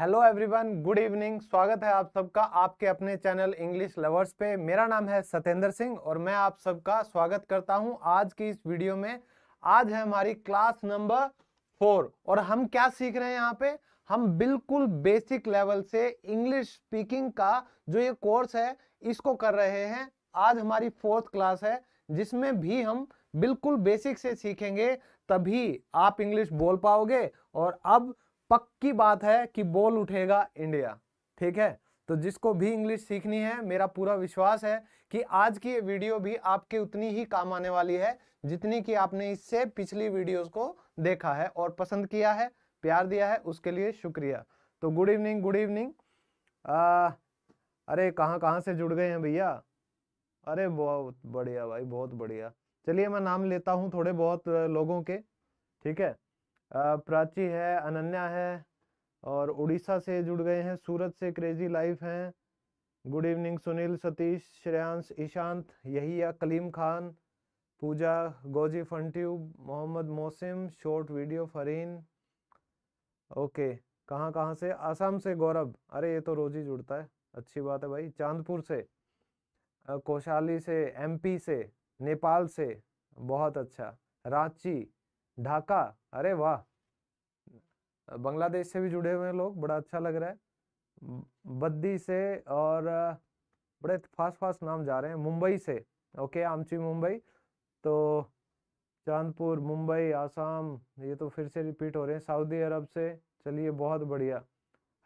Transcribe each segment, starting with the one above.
Hello everyone good evening स्वागत है आप सबका आपके अपने चैनल इंग्लिश लवर्स पे मेरा नाम है सत्येंद्र सिंह और मैं आप सबका स्वागत करता हूं आज की इस वीडियो में आज है हमारी क्लास नंबर फोर और हम क्या सीख रहे हैं यहां पे हम बिल्कुल बेसिक लेवल से इंग्लिश स्पीकिंग का जो ये कोर्स है इसको कर रहे हैं आज हमारी फोर्थ क्लास है जिसमें भी हम बिल्कुल बेसिक से सीखेंगे तभी आप इंग्लिश बोल पाओगे और अब पक्की बात है कि बोल उठेगा इंडिया ठीक है तो जिसको भी इंग्लिश सीखनी है मेरा पूरा विश्वास है कि आज की ये वीडियो भी आपके उतनी ही काम आने वाली है जितनी कि आपने इससे पिछली वीडियोस को देखा है और पसंद किया है प्यार दिया है उसके लिए शुक्रिया तो गुड इवनिंग गुड इवनिंग अरे कहाँ कहाँ से जुड़ गए हैं भैया अरे बहुत बढ़िया भाई बहुत बढ़िया चलिए मैं नाम लेता हूँ थोड़े बहुत लोगों के ठीक है प्राची है अनन्या है और उड़ीसा से जुड़ गए हैं सूरत से क्रेजी लाइफ हैं गुड इवनिंग सुनील सतीश श्रेयांश ईशांत यही कलीम खान पूजा गोजी फन Mohammad Mosim short video Fareen okay कहाँ कहाँ से आसाम से गौरव अरे ये तो रोज ही जुड़ता है अच्छी बात है भाई चांदपुर से कोशाली से एमपी से नेपाल से बहुत अच्छा रांची ढाका अरे वाह बांग्लादेश से भी जुड़े हुए हैं लोग बड़ा अच्छा लग रहा है बद्दी से और बड़े फास्ट फास्ट नाम जा रहे हैं मुंबई से ओके आमची मुंबई तो चांदपुर मुंबई आसाम ये तो फिर से रिपीट हो रहे हैं सऊदी अरब से चलिए बहुत बढ़िया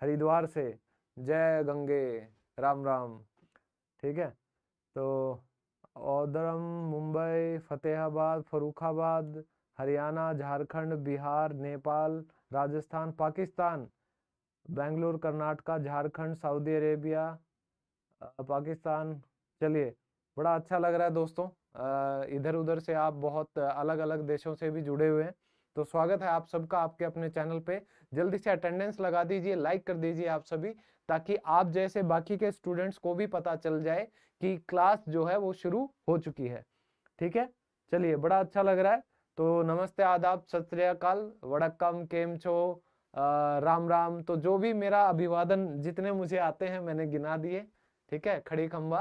हरिद्वार से जय गंगे राम राम ठीक है तो औदरम मुंबई फतेहाबाद फरुखाबाद हरियाणा झारखंड बिहार नेपाल राजस्थान पाकिस्तान बेंगलोर कर्नाटका झारखंड सऊदी अरेबिया पाकिस्तान चलिए बड़ा अच्छा लग रहा है दोस्तों इधर उधर से आप बहुत अलग अलग देशों से भी जुड़े हुए हैं तो स्वागत है आप सबका आपके अपने चैनल पे जल्दी से अटेंडेंस लगा दीजिए लाइक कर दीजिए आप सभी ताकि आप जैसे बाकी के स्टूडेंट्स को भी पता चल जाए की क्लास जो है वो शुरू हो चुकी है ठीक है चलिए बड़ा अच्छा लग रहा है तो नमस्ते आदाब सत श्रीकाल वड़क्कम केम छो राम राम तो जो भी मेरा अभिवादन जितने मुझे आते हैं मैंने गिना दिए ठीक है खड़ी खम्बा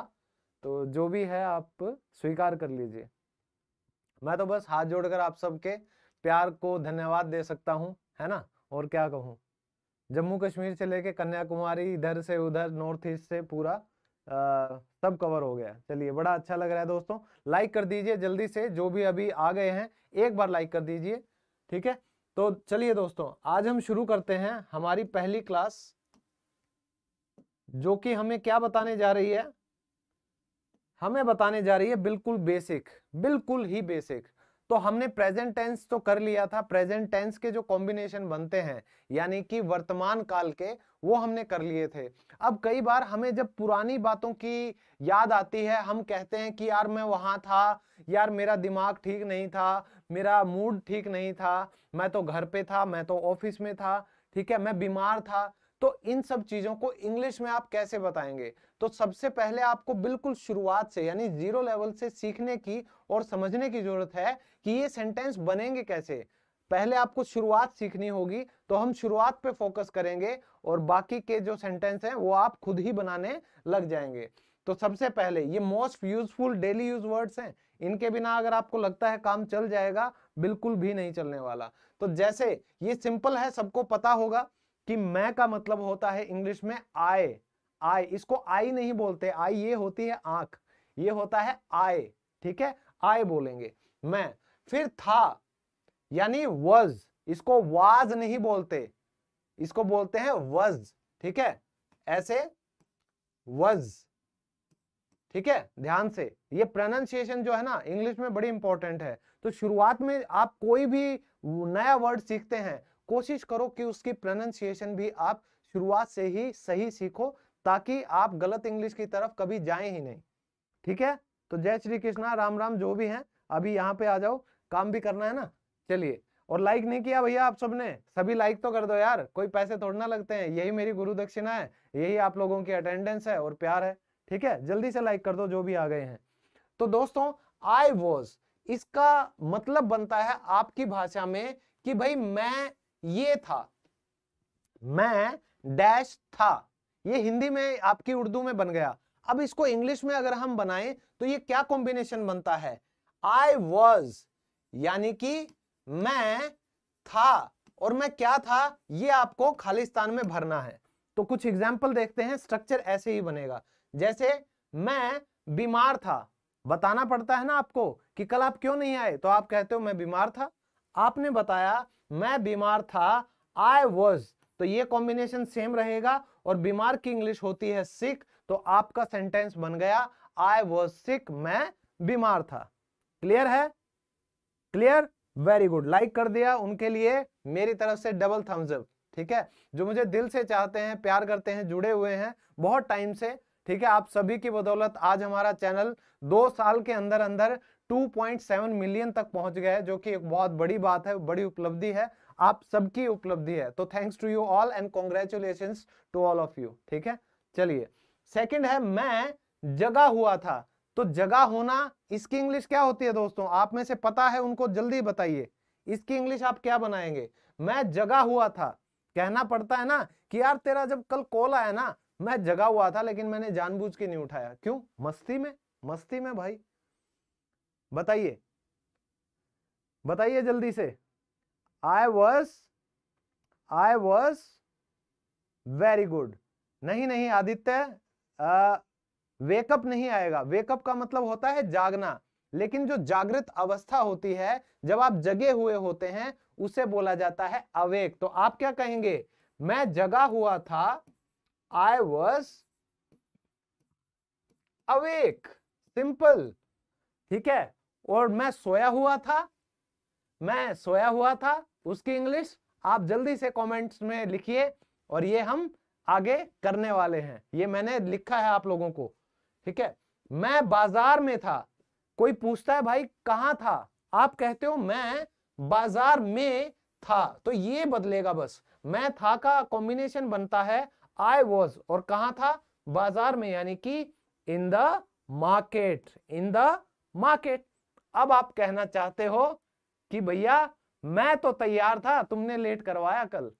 तो जो भी है आप स्वीकार कर लीजिए मैं तो बस हाथ जोड़कर आप सबके प्यार को धन्यवाद दे सकता हूँ है ना और क्या कहूँ जम्मू कश्मीर से लेके कन्याकुमारी इधर से उधर नॉर्थ ईस्ट से पूरा सब कवर हो गया चलिए बड़ा अच्छा लग रहा है दोस्तों लाइक कर दीजिए जल्दी से जो भी अभी आ गए हैं एक बार लाइक कर दीजिए ठीक है तो चलिए दोस्तों आज हम शुरू करते हैं हमारी पहली क्लास जो कि हमें क्या बताने जा रही है हमें बताने जा रही है बिल्कुल बेसिक बिल्कुल ही बेसिक तो हमने प्रेजेंट टेंस तो कर लिया था प्रेजेंट टेंस के जो कॉम्बिनेशन बनते हैं यानी कि वर्तमान काल के वो हमने कर लिए थे अब कई बार हमें जब पुरानी बातों की याद आती है हम कहते हैं कि यार मैं वहां था यार मेरा दिमाग ठीक नहीं था मेरा मूड ठीक नहीं था मैं तो घर पे था मैं तो ऑफिस में था ठीक है मैं बीमार था तो इन सब चीज़ों को इंग्लिश में आप कैसे बताएंगे तो सबसे पहले आपको बिल्कुल शुरुआत से यानी जीरो लेवल से सीखने की और समझने की जरूरत है कि ये सेंटेंस बनेंगे कैसे पहले आपको शुरुआत सीखनी होगी तो हम शुरुआत पे फोकस करेंगे और बाकी के जो सेंटेंस हैं वो आप खुद ही बनाने लग जाएंगे तो सबसे पहले ये most useful daily use words हैं इनके बिना अगर आपको लगता है काम चल जाएगा बिल्कुल भी नहीं चलने वाला तो जैसे ये सिंपल है सबको पता होगा कि मैं का मतलब होता है इंग्लिश में आए आई इसको आई नहीं बोलते आई ये होती है आंख ये होता है आय ठीक है आय बोलेंगे मैं फिर था यानी वज इसको वाज नहीं बोलते इसको बोलते हैं वज ठीक है ऐसे वज ठीक है ध्यान से ये प्रोनाउंसिएशन जो है ना इंग्लिश में बड़ी इंपॉर्टेंट है तो शुरुआत में आप कोई भी नया वर्ड सीखते हैं कोशिश करो कि उसकी प्रोनाउंसिएशन भी आप शुरुआत से ही सही सीखो ताकि आप गलत इंग्लिश की तरफ कभी जाए ही नहीं ठीक है तो जय श्री कृष्णा राम राम जो भी हैं अभी यहाँ पे आ जाओ काम भी करना है ना चलिए और लाइक नहीं किया भैया आप सबने सभी लाइक तो कर दो यार कोई पैसे तोड़ना लगते हैं यही मेरी गुरु दक्षिणा है यही आप लोगों की अटेंडेंस है और प्यार है ठीक है जल्दी से लाइक कर दो जो भी आ गए हैं तो दोस्तों आई वॉज इसका मतलब बनता है आपकी भाषा में कि भाई मैं ये था मैं डैश था ये हिंदी में आपकी उर्दू में बन गया अब इसको इंग्लिश में अगर हम बनाएं तो ये क्या कॉम्बिनेशन बनता है आई वॉज यानी कि मैं था और मैं क्या था ये आपको खालिस्तान में भरना है तो कुछ एग्जाम्पल देखते हैं स्ट्रक्चर ऐसे ही बनेगा जैसे मैं बीमार था बताना पड़ता है ना आपको कि कल आप क्यों नहीं आए तो आप कहते हो मैं बीमार था आपने बताया मैं बीमार था आई वॉज तो ये कॉम्बिनेशन सेम रहेगा और बीमार की इंग्लिश होती है सिक तो आपका सेंटेंस बन गया आई वॉज सिक मैं बीमार था क्लियर है क्लियर वेरी गुड लाइक कर दिया उनके लिए मेरी तरफ से डबल थम्स अप ठीक है जो मुझे दिल से चाहते हैं प्यार करते हैं जुड़े हुए हैं बहुत टाइम से ठीक है आप सभी की बदौलत आज हमारा चैनल दो साल के अंदर अंदर 2.7 मिलियन तक पहुंच गया है जो कि एक बहुत बड़ी बात है बड़ी उपलब्धि है आप सबकी उपलब्धि है तो thanks to you all and congratulation to all of you ठीक है चलिए सेकेंड है मैं जगा हुआ था तो जगा होना इसकी इंग्लिश क्या होती है दोस्तों आप में से पता है उनको जल्दी बताइए इसकी इंग्लिश आप क्या बनाएंगे मैं जगा हुआ था कहना पड़ता है ना कि यार तेरा जब कल कॉल आया ना मैं जगा हुआ था लेकिन मैंने जानबूझ के नहीं उठाया क्यों मस्ती में मस्ती में भाई बताइए बताइए जल्दी से I was I was very good नहीं नहीं आदित्य वेकअप नहीं आएगा वेकअप का मतलब होता है जागना लेकिन जो जागृत अवस्था होती है जब आप जगे हुए होते हैं उसे बोला जाता है अवेक तो आप क्या कहेंगे मैं जगा हुआ था आई वॉज अवेक सिंपल ठीक है और मैं सोया हुआ था मैं सोया हुआ था उसकी इंग्लिश आप जल्दी से कमेंट्स में लिखिए और ये हम आगे करने वाले हैं ये मैंने लिखा है आप लोगों को ठीक है मैं बाजार में था कोई पूछता है भाई कहाँ था आप कहते हो मैं बाजार में था तो ये बदलेगा बस मैं था का कॉम्बिनेशन बनता है आई वॉज और कहा था बाजार में यानी कि in the market in the market अब आप कहना चाहते हो कि भैया मैं तो तैयार था तुमने लेट करवाया कल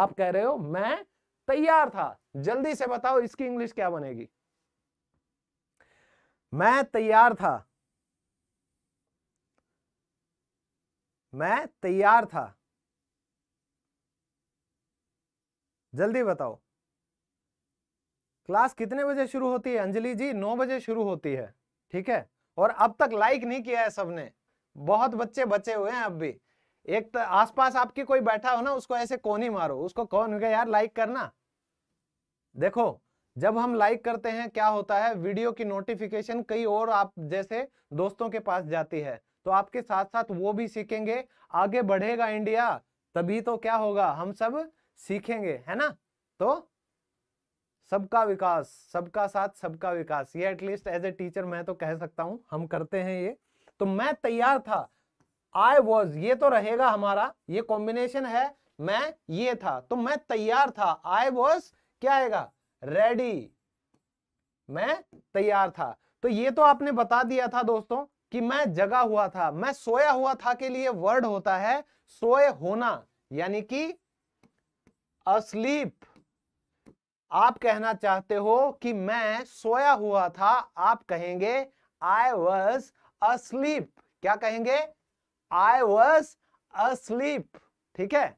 आप कह रहे हो मैं तैयार था जल्दी से बताओ इसकी इंग्लिश क्या बनेगी मैं तैयार था मैं तैयार था जल्दी बताओ क्लास कितने बजे शुरू होती है अंजलि जी नौ बजे शुरू होती है ठीक है और अब तक लाइक नहीं किया है सबने बहुत बच्चे बचे हुए हैं अब भी एक तो आसपास आपके कोई बैठा हो ना उसको ऐसे कौन ही मारो उसको कौन हो गया यार लाइक करना देखो जब हम लाइक करते हैं क्या होता है वीडियो की नोटिफिकेशन कई और आप जैसे दोस्तों के पास जाती है तो आपके साथ साथ वो भी सीखेंगे आगे बढ़ेगा इंडिया तभी तो क्या होगा हम सब सीखेंगे है ना तो सबका विकास सबका साथ सबका विकास ये एटलीस्ट एज ए टीचर मैं तो कह सकता हूं हम करते हैं ये तो मैं तैयार था आई वॉज ये तो रहेगा हमारा ये कॉम्बिनेशन है मैं ये था तो मैं तैयार था आई वॉज क्या आएगा रेडी मैं तैयार था तो ये तो आपने बता दिया था दोस्तों कि मैं जगा हुआ था मैं सोया हुआ था के लिए वर्ड होता है सोए होना यानी कि अस्लीप आप कहना चाहते हो कि मैं सोया हुआ था आप कहेंगे आई वॉज अस्लीप क्या कहेंगे आई वॉज अस्लीप ठीक है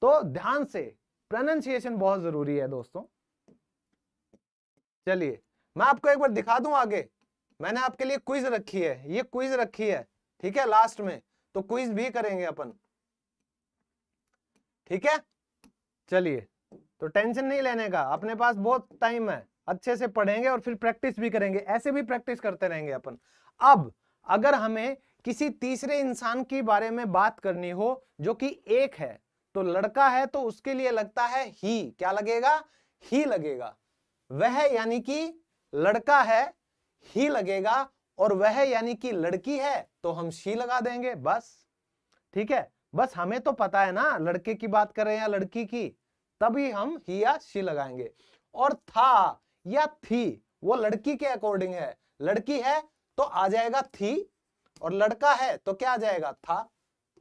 तो ध्यान से प्रोनाउंसिएशन बहुत जरूरी है दोस्तों चलिए मैं आपको एक बार दिखा दूं आगे मैंने आपके लिए क्विज रखी है ये क्विज रखी है ठीक है लास्ट में तो क्विज भी करेंगे अपन ठीक है चलिए तो टेंशन नहीं लेने का अपने पास बहुत टाइम है अच्छे से पढ़ेंगे और फिर प्रैक्टिस भी करेंगे ऐसे भी प्रैक्टिस करते रहेंगे अपन अब अगर हमें किसी तीसरे इंसान के बारे में बात करनी हो जो कि एक है तो लड़का है तो उसके लिए लगता है ही क्या लगेगा ही लगेगा वह यानी कि लड़का है ही लगेगा और वह यानी कि लड़की है तो हम शी लगा देंगे बस ठीक है बस हमें तो पता है ना लड़के की बात कर रहे हैं या लड़की की तभी हम ही या शी लगाएंगे और था या थी वो लड़की के अकॉर्डिंग है लड़की है तो आ जाएगा थी और लड़का है तो क्या आ जाएगा था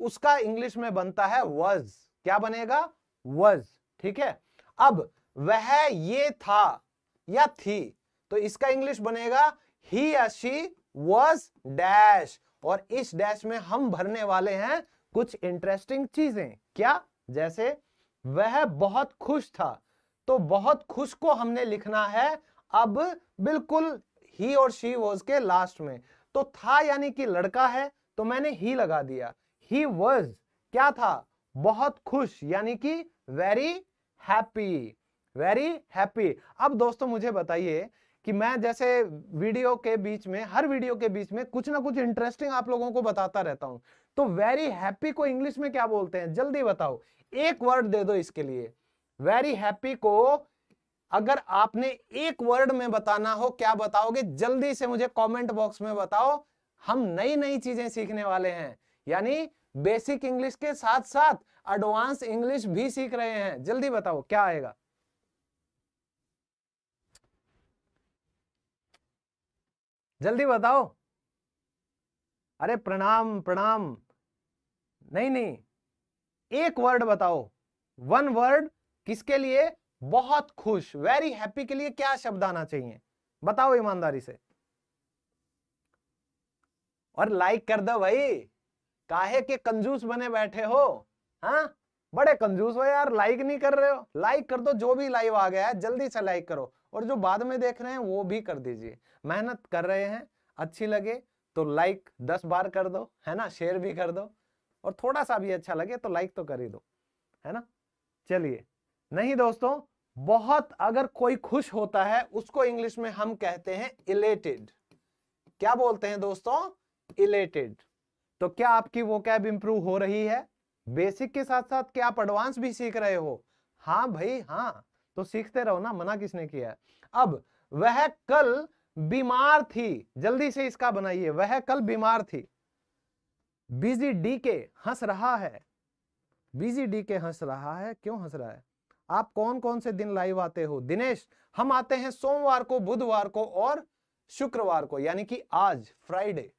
उसका इंग्लिश में बनता है वज क्या बनेगा वज ठीक है अब वह ये था या थी तो इसका इंग्लिश बनेगा ही या शी वॉज डैश और इस डैश में हम भरने वाले हैं कुछ इंटरेस्टिंग चीजें क्या जैसे वह बहुत खुश था तो बहुत खुश को हमने लिखना है अब बिल्कुल ही और शी वॉज के लास्ट में तो था यानी कि लड़का है तो मैंने ही लगा दिया ही वॉज क्या था बहुत खुश यानी कि वेरी हैप्पी वेरी हैप्पी अब दोस्तों मुझे बताइए कि मैं जैसे वीडियो के बीच में हर वीडियो के बीच में कुछ ना कुछ इंटरेस्टिंग आप लोगों को बताता रहता हूं तो वेरी हैप्पी को इंग्लिश में क्या बोलते हैं जल्दी बताओ एक वर्ड दे दो इसके लिए वेरी हैप्पी को अगर आपने एक वर्ड में बताना हो क्या बताओगे जल्दी से मुझे कमेंट बॉक्स में बताओ हम नई नई चीजें सीखने वाले हैं यानी बेसिक इंग्लिश के साथ साथ एडवांस इंग्लिश भी सीख रहे हैं जल्दी बताओ क्या आएगा जल्दी बताओ अरे प्रणाम प्रणाम नहीं नहीं एक वर्ड बताओ वन वर्ड किसके लिए बहुत खुश वेरी हैप्पी के लिए क्या शब्द आना चाहिए बताओ ईमानदारी से और लाइक कर दो भाई काहे के कंजूस बने बैठे हो हा? बड़े कंजूस हो यार लाइक नहीं कर रहे हो लाइक कर दो जो भी लाइव आ गया है जल्दी से लाइक करो और जो बाद में देख रहे हैं वो भी कर दीजिए मेहनत कर रहे हैं अच्छी लगे तो लाइक दस बार कर दो है ना शेयर भी कर दो और थोड़ा सा भी अच्छा लगे तो लाइक तो कर ही दो है ना चलिए नहीं दोस्तों बहुत अगर कोई खुश होता है उसको इंग्लिश में हम कहते हैं इलेटेड क्या बोलते हैं दोस्तों इलेटेड तो क्या आपकी वो कैब इंप्रूव हो रही है बेसिक के साथ साथ क्या आप एडवांस भी सीख रहे हो हाँ भाई हाँ तो सीखते रहो ना मना किसने किया है अब वह कल बीमार थी जल्दी से इसका बनाइए वह कल बीमार थी बीजी डी के हंस रहा है बिजी डी के हंस रहा है क्यों हंस रहा है आप कौन कौन से दिन लाइव आते हो दिनेश हम आते हैं सोमवार को बुधवार को और शुक्रवार को यानी कि आज फ्राइडे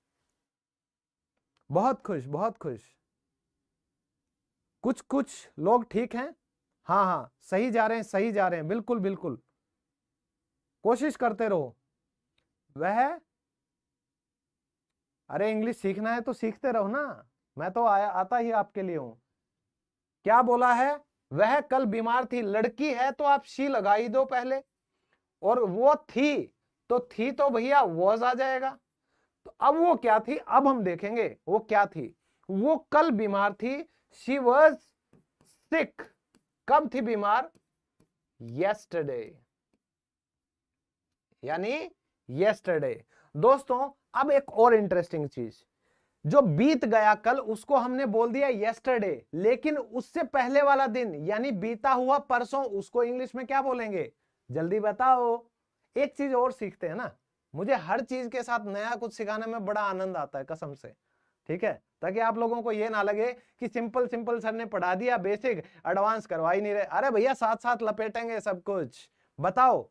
बहुत खुश बहुत खुश कुछ कुछ लोग ठीक हैं हाँ हाँ सही जा रहे हैं सही जा रहे हैं बिल्कुल बिल्कुल कोशिश करते रहो वह अरे इंग्लिश सीखना है तो सीखते रहो ना मैं तो आया आता ही आपके लिए हूं क्या बोला है वह कल बीमार थी लड़की है तो आप शी लगा ही दो पहले और वो थी तो थी तो भैया वॉज आ जाएगा तो अब वो क्या थी अब हम देखेंगे वो क्या थी वो कल बीमार थी शी वॉज सिक कब थी बीमार यस्टरडे यानी यस्टरडे दोस्तों अब एक और इंटरेस्टिंग चीज जो बीत गया कल उसको हमने बोल दिया येस्टरडे लेकिन उससे पहले वाला दिन यानी बीता हुआ परसों उसको इंग्लिश में क्या बोलेंगे जल्दी बताओ एक चीज और सीखते हैं ना मुझे हर चीज के साथ नया कुछ सिखाने में बड़ा आनंद आता है कसम से ठीक है ताकि आप लोगों को यह ना लगे कि सिंपल सिंपल सर ने पढ़ा दिया बेसिक एडवांस करवा ही नहीं रहे अरे भैया साथ साथ लपेटेंगे सब कुछ बताओ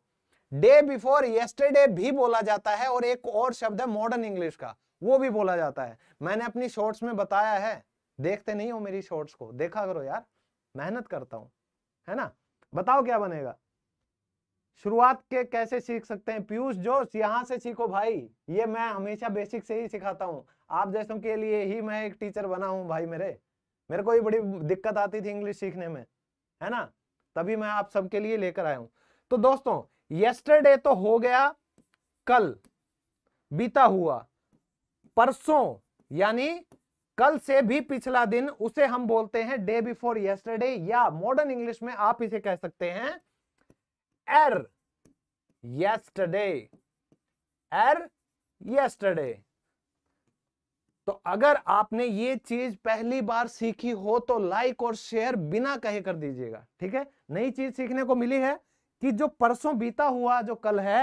डे बिफोर येस्टरडे भी बोला जाता है और एक और शब्द है मॉडर्न इंग्लिश का वो भी बोला जाता है मैंने अपनी शॉर्ट्स में बताया है देखते नहीं हो मेरी शॉर्ट्स को देखा करो यार मेहनत करता हूँ है ना बताओ क्या बनेगा शुरुआत के कैसे सीख सकते हैं पीयूष जोश यहां से सीखो भाई ये मैं हमेशा बेसिक से ही सिखाता हूँ आप जैसों के लिए ही मैं एक टीचर बना हूँ भाई मेरे मेरे को ही बड़ी दिक्कत आती थी इंग्लिश सीखने में है ना तभी मैं आप सबके लिए लेकर आया हूँ तो दोस्तों येस्टरडे तो हो गया कल बीता हुआ परसों यानी कल से भी पिछला दिन उसे हम बोलते हैं डे बिफोर यस्टरडे या मॉडर्न इंग्लिश में आप इसे कह सकते हैं एर यस्टरडे एर यस्टरडे तो अगर आपने ये चीज पहली बार सीखी हो तो लाइक और शेयर बिना कहे कर दीजिएगा ठीक है नई चीज सीखने को मिली है कि जो परसों बीता हुआ जो कल है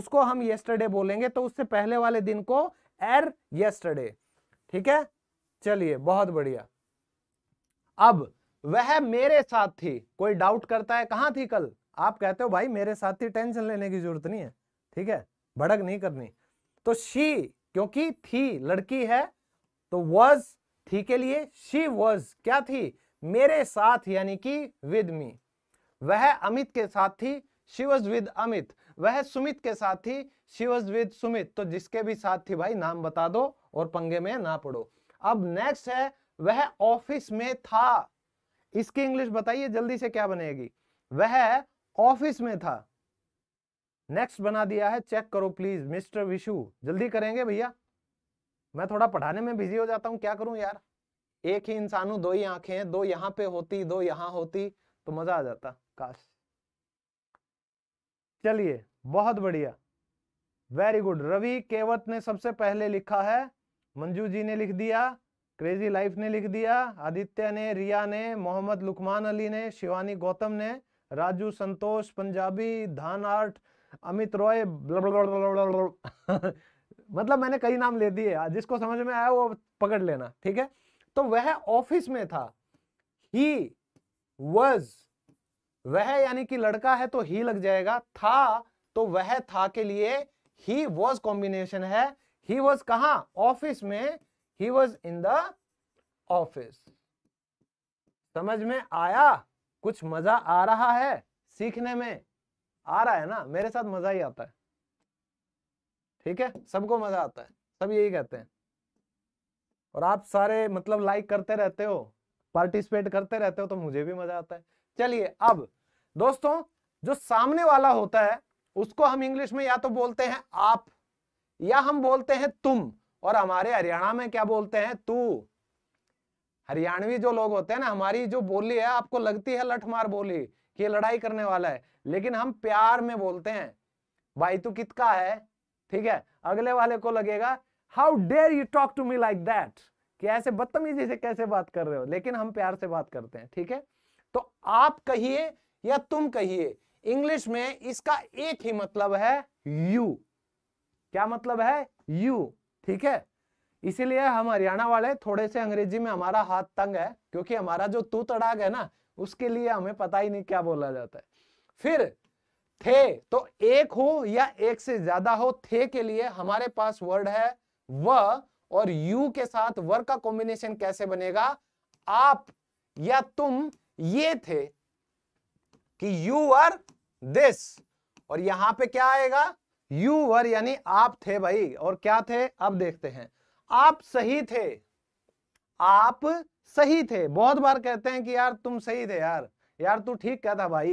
उसको हम येस्टरडे बोलेंगे तो उससे पहले वाले दिन को एर यस्टरडे ठीक है चलिए बहुत बढ़िया अब वह मेरे साथ थी कोई डाउट करता है कहां थी कल आप कहते हो भाई मेरे साथ थी टेंशन लेने की जरूरत नहीं है ठीक है भड़क नहीं करनी तो शी क्योंकि थी लड़की है तो वॉज थी के लिए शी वॉज क्या थी मेरे साथ यानी कि विद मी वह अमित के साथ थी शी वॉज विद अमित वह सुमित के साथ थी शी वॉज विद सुमित तो जिसके भी साथ थी भाई नाम बता दो और पंगे में ना पड़ो अब नेक्स्ट है वह ऑफिस में था इसकी इंग्लिश बताइए जल्दी से क्या बनेगी वह ऑफिस में था नेक्स्ट बना दिया है चेक करो प्लीज मिस्टर विशु जल्दी करेंगे भैया मैं थोड़ा पढ़ाने में बिजी हो जाता हूँ क्या करूं यार एक ही इंसान हूं दो ही आंखें हैं दो यहां पे होती दो यहां होती तो मजा आ जाता काश चलिए बहुत बढ़िया वेरी गुड रवि केवत ने सबसे पहले लिखा है मंजू जी ने लिख दिया क्रेजी लाइफ ने लिख दिया आदित्य ने रिया ने मोहम्मद लुकमान अली ने शिवानी गौतम ने राजू संतोष पंजाबी धान आर्ट अमित रॉय मतलब मैंने कई नाम ले दिए जिसको समझ में आया वो पकड़ लेना ठीक है तो वह ऑफिस में था ही वॉज वह यानी कि लड़का है तो ही लग जाएगा था तो वह था के लिए ही वॉज कॉम्बिनेशन है ही वॉज कहा ऑफिस में ही वॉज इन द ऑफिस समझ में आया कुछ मजा आ रहा है सीखने में आ रहा है ना मेरे साथ मजा ही आता है ठीक है सबको मजा आता है सब यही कहते हैं और आप सारे मतलब लाइक करते रहते हो पार्टिसिपेट करते रहते हो तो मुझे भी मजा आता है चलिए अब दोस्तों जो सामने वाला होता है उसको हम इंग्लिश में या तो बोलते हैं आप या हम बोलते हैं तुम और हमारे हरियाणा में क्या बोलते हैं तू हरियाणवी जो लोग होते हैं ना हमारी जो बोली है आपको लगती है लठमार बोली कि ये लड़ाई करने वाला है लेकिन हम प्यार में बोलते हैं भाई तू कित का है ठीक है अगले वाले को लगेगा how dare you talk to me like that कि ऐसे बदतमीजी से कैसे बात कर रहे हो लेकिन हम प्यार से बात करते हैं ठीक है तो आप कहिए या तुम कहिए इंग्लिश में इसका एक ही मतलब है यू क्या मतलब है यू ठीक है इसीलिए हम हरियाणा वाले थोड़े से अंग्रेजी में हमारा हाथ तंग है क्योंकि हमारा जो तू तड़ाग है ना उसके लिए हमें पता ही नहीं क्या बोला जाता है फिर थे तो एक हो या एक से ज्यादा हो थे के लिए हमारे पास वर्ड है व और यू के साथ वर का कॉम्बिनेशन कैसे बनेगा आप या तुम ये थे कि यू वर दिस और यहां पे क्या आएगा यू वर यानी आप थे भाई और क्या थे अब देखते हैं आप सही थे आप सही थे बहुत बार कहते हैं कि यार तुम सही थे यार यार तू ठीक कह था भाई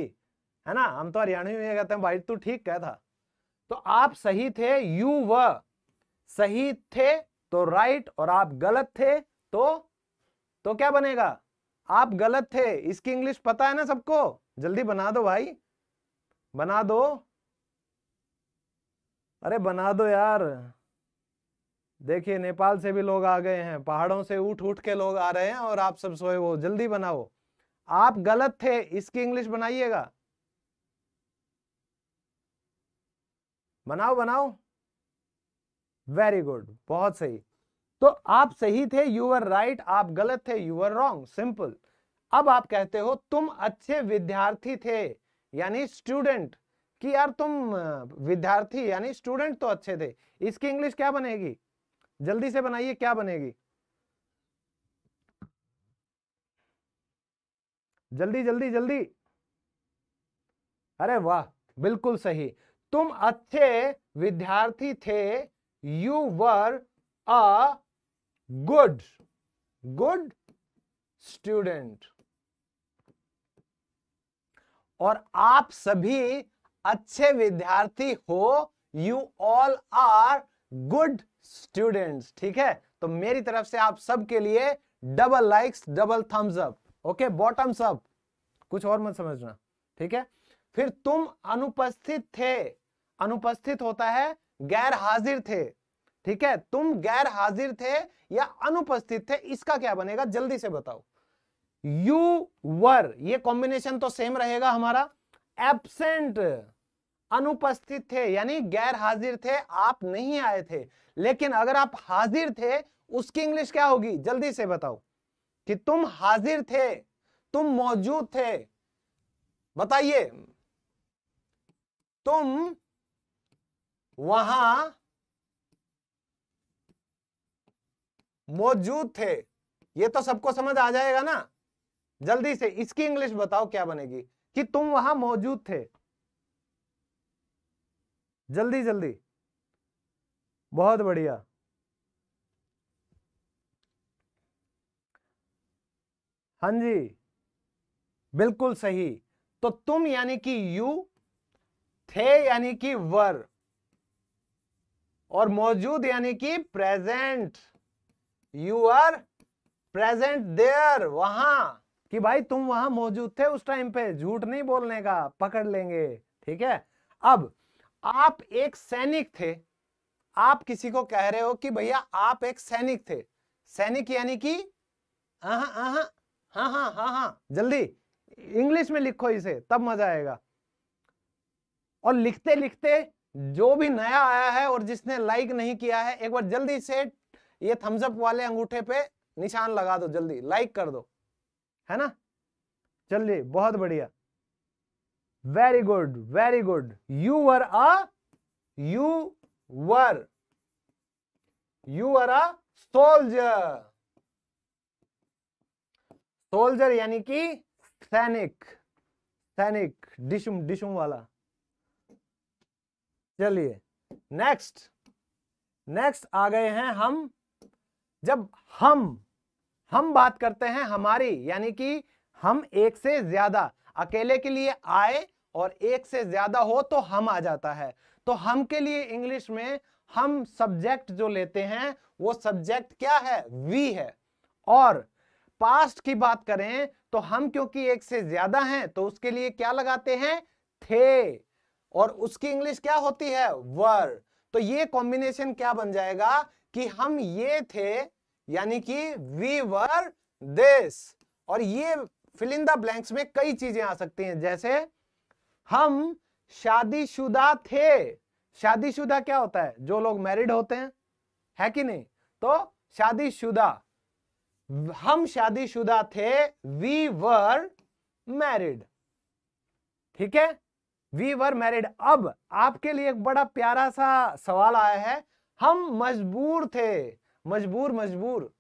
है ना हम तो हरियाणवी में कहते हैं भाई तू ठीक कह था तो आप सही थे यू व सही थे तो राइट और आप गलत थे तो तो क्या बनेगा आप गलत थे इसकी इंग्लिश पता है ना सबको जल्दी बना दो भाई बना दो अरे बना दो यार देखिए नेपाल से भी लोग आ गए हैं पहाड़ों से उठ उठ के लोग आ रहे हैं और आप सब सोए हो जल्दी बनाओ आप गलत थे इसकी इंग्लिश बनाइएगा बनाओ बनाओ वेरी गुड बहुत सही तो आप सही थे यू आर राइट आप गलत थे यू आर रॉन्ग सिंपल अब आप कहते हो तुम अच्छे विद्यार्थी थे यानी स्टूडेंट कि यार तुम विद्यार्थी यानी स्टूडेंट तो अच्छे थे इसकी इंग्लिश क्या बनेगी जल्दी से बनाइए क्या बनेगी जल्दी जल्दी जल्दी अरे वाह बिल्कुल सही तुम अच्छे विद्यार्थी थे you were a good good student और आप सभी अच्छे विद्यार्थी हो you all are good students ठीक है तो मेरी तरफ से आप सबके लिए double likes double thumbs up okay bottoms up कुछ और मत समझना ठीक है फिर तुम अनुपस्थित थे अनुपस्थित होता है गैर हाजिर थे ठीक है तुम गैर हाजिर थे या अनुपस्थित थे इसका क्या बनेगा जल्दी से बताओ यू वर ये कॉम्बिनेशन तो सेम रहेगा हमारा एबसेंट अनुपस्थित थे यानी गैर हाजिर थे आप नहीं आए थे लेकिन अगर आप हाजिर थे उसकी इंग्लिश क्या होगी जल्दी से बताओ कि तुम हाजिर थे तुम मौजूद थे बताइए तुम वहां मौजूद थे ये तो सबको समझ आ जाएगा ना जल्दी से इसकी इंग्लिश बताओ क्या बनेगी कि तुम वहां मौजूद थे जल्दी जल्दी बहुत बढ़िया हां जी बिल्कुल सही तो तुम यानी कि यू थे यानी कि वर और मौजूद यानी कि present you are present there वहां कि भाई तुम वहां मौजूद थे उस टाइम पे झूठ नहीं बोलने का पकड़ लेंगे ठीक है अब आप एक सैनिक थे आप किसी को कह रहे हो कि भैया आप एक सैनिक थे सैनिक यानी कि हाँ हाँ हाँ हाँ, हाँ, हाँ, हाँ जल्दी इंग्लिश में लिखो इसे तब मजा आएगा और लिखते लिखते जो भी नया आया है और जिसने लाइक नहीं किया है एक बार जल्दी से ये थम्सअप वाले अंगूठे पे निशान लगा दो जल्दी लाइक कर दो है ना चलिए बहुत बढ़िया very good very good you were a you were you are a soldier soldier यानी कि सैनिक सैनिक डिशुम डिशुम वाला चलिए नेक्स्ट नेक्स्ट आ गए हैं हम जब हम हम बात करते हैं हमारी यानी कि हम एक से ज्यादा अकेले के लिए आए और एक से ज्यादा हो तो हम आ जाता है तो हम के लिए इंग्लिश में हम सब्जेक्ट जो लेते हैं वो सब्जेक्ट क्या है वी है और पास्ट की बात करें तो हम क्योंकि एक से ज्यादा हैं तो उसके लिए क्या लगाते हैं थे और उसकी इंग्लिश क्या होती है वर तो ये कॉम्बिनेशन क्या बन जाएगा कि हम ये थे यानी कि वी वर दिस और ये फिलिंदा ब्लैंक्स में कई चीजें आ सकती हैं जैसे हम शादीशुदा थे शादीशुदा क्या होता है जो लोग मैरिड होते हैं है कि नहीं तो शादीशुदा हम शादीशुदा थे वी वर मैरिड ठीक है वी वर मैरिड अब आपके लिए एक बड़ा प्यारा सा सवाल आया है हम मजबूर थे मजबूर मजबूर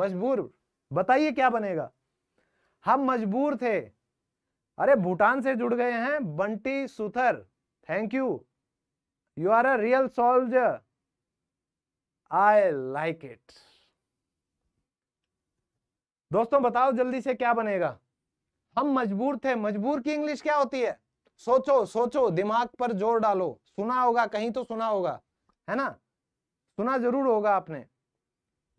मजबूर बताइए क्या बनेगा हम मजबूर थे अरे भूटान से जुड़ गए हैं Bunty Suthar thank you you are a real soldier I like it दोस्तों बताओ जल्दी से क्या बनेगा हम मजबूर थे मजबूर की इंग्लिश क्या होती है सोचो सोचो दिमाग पर जोर डालो सुना होगा कहीं तो सुना होगा है ना सुना जरूर होगा आपने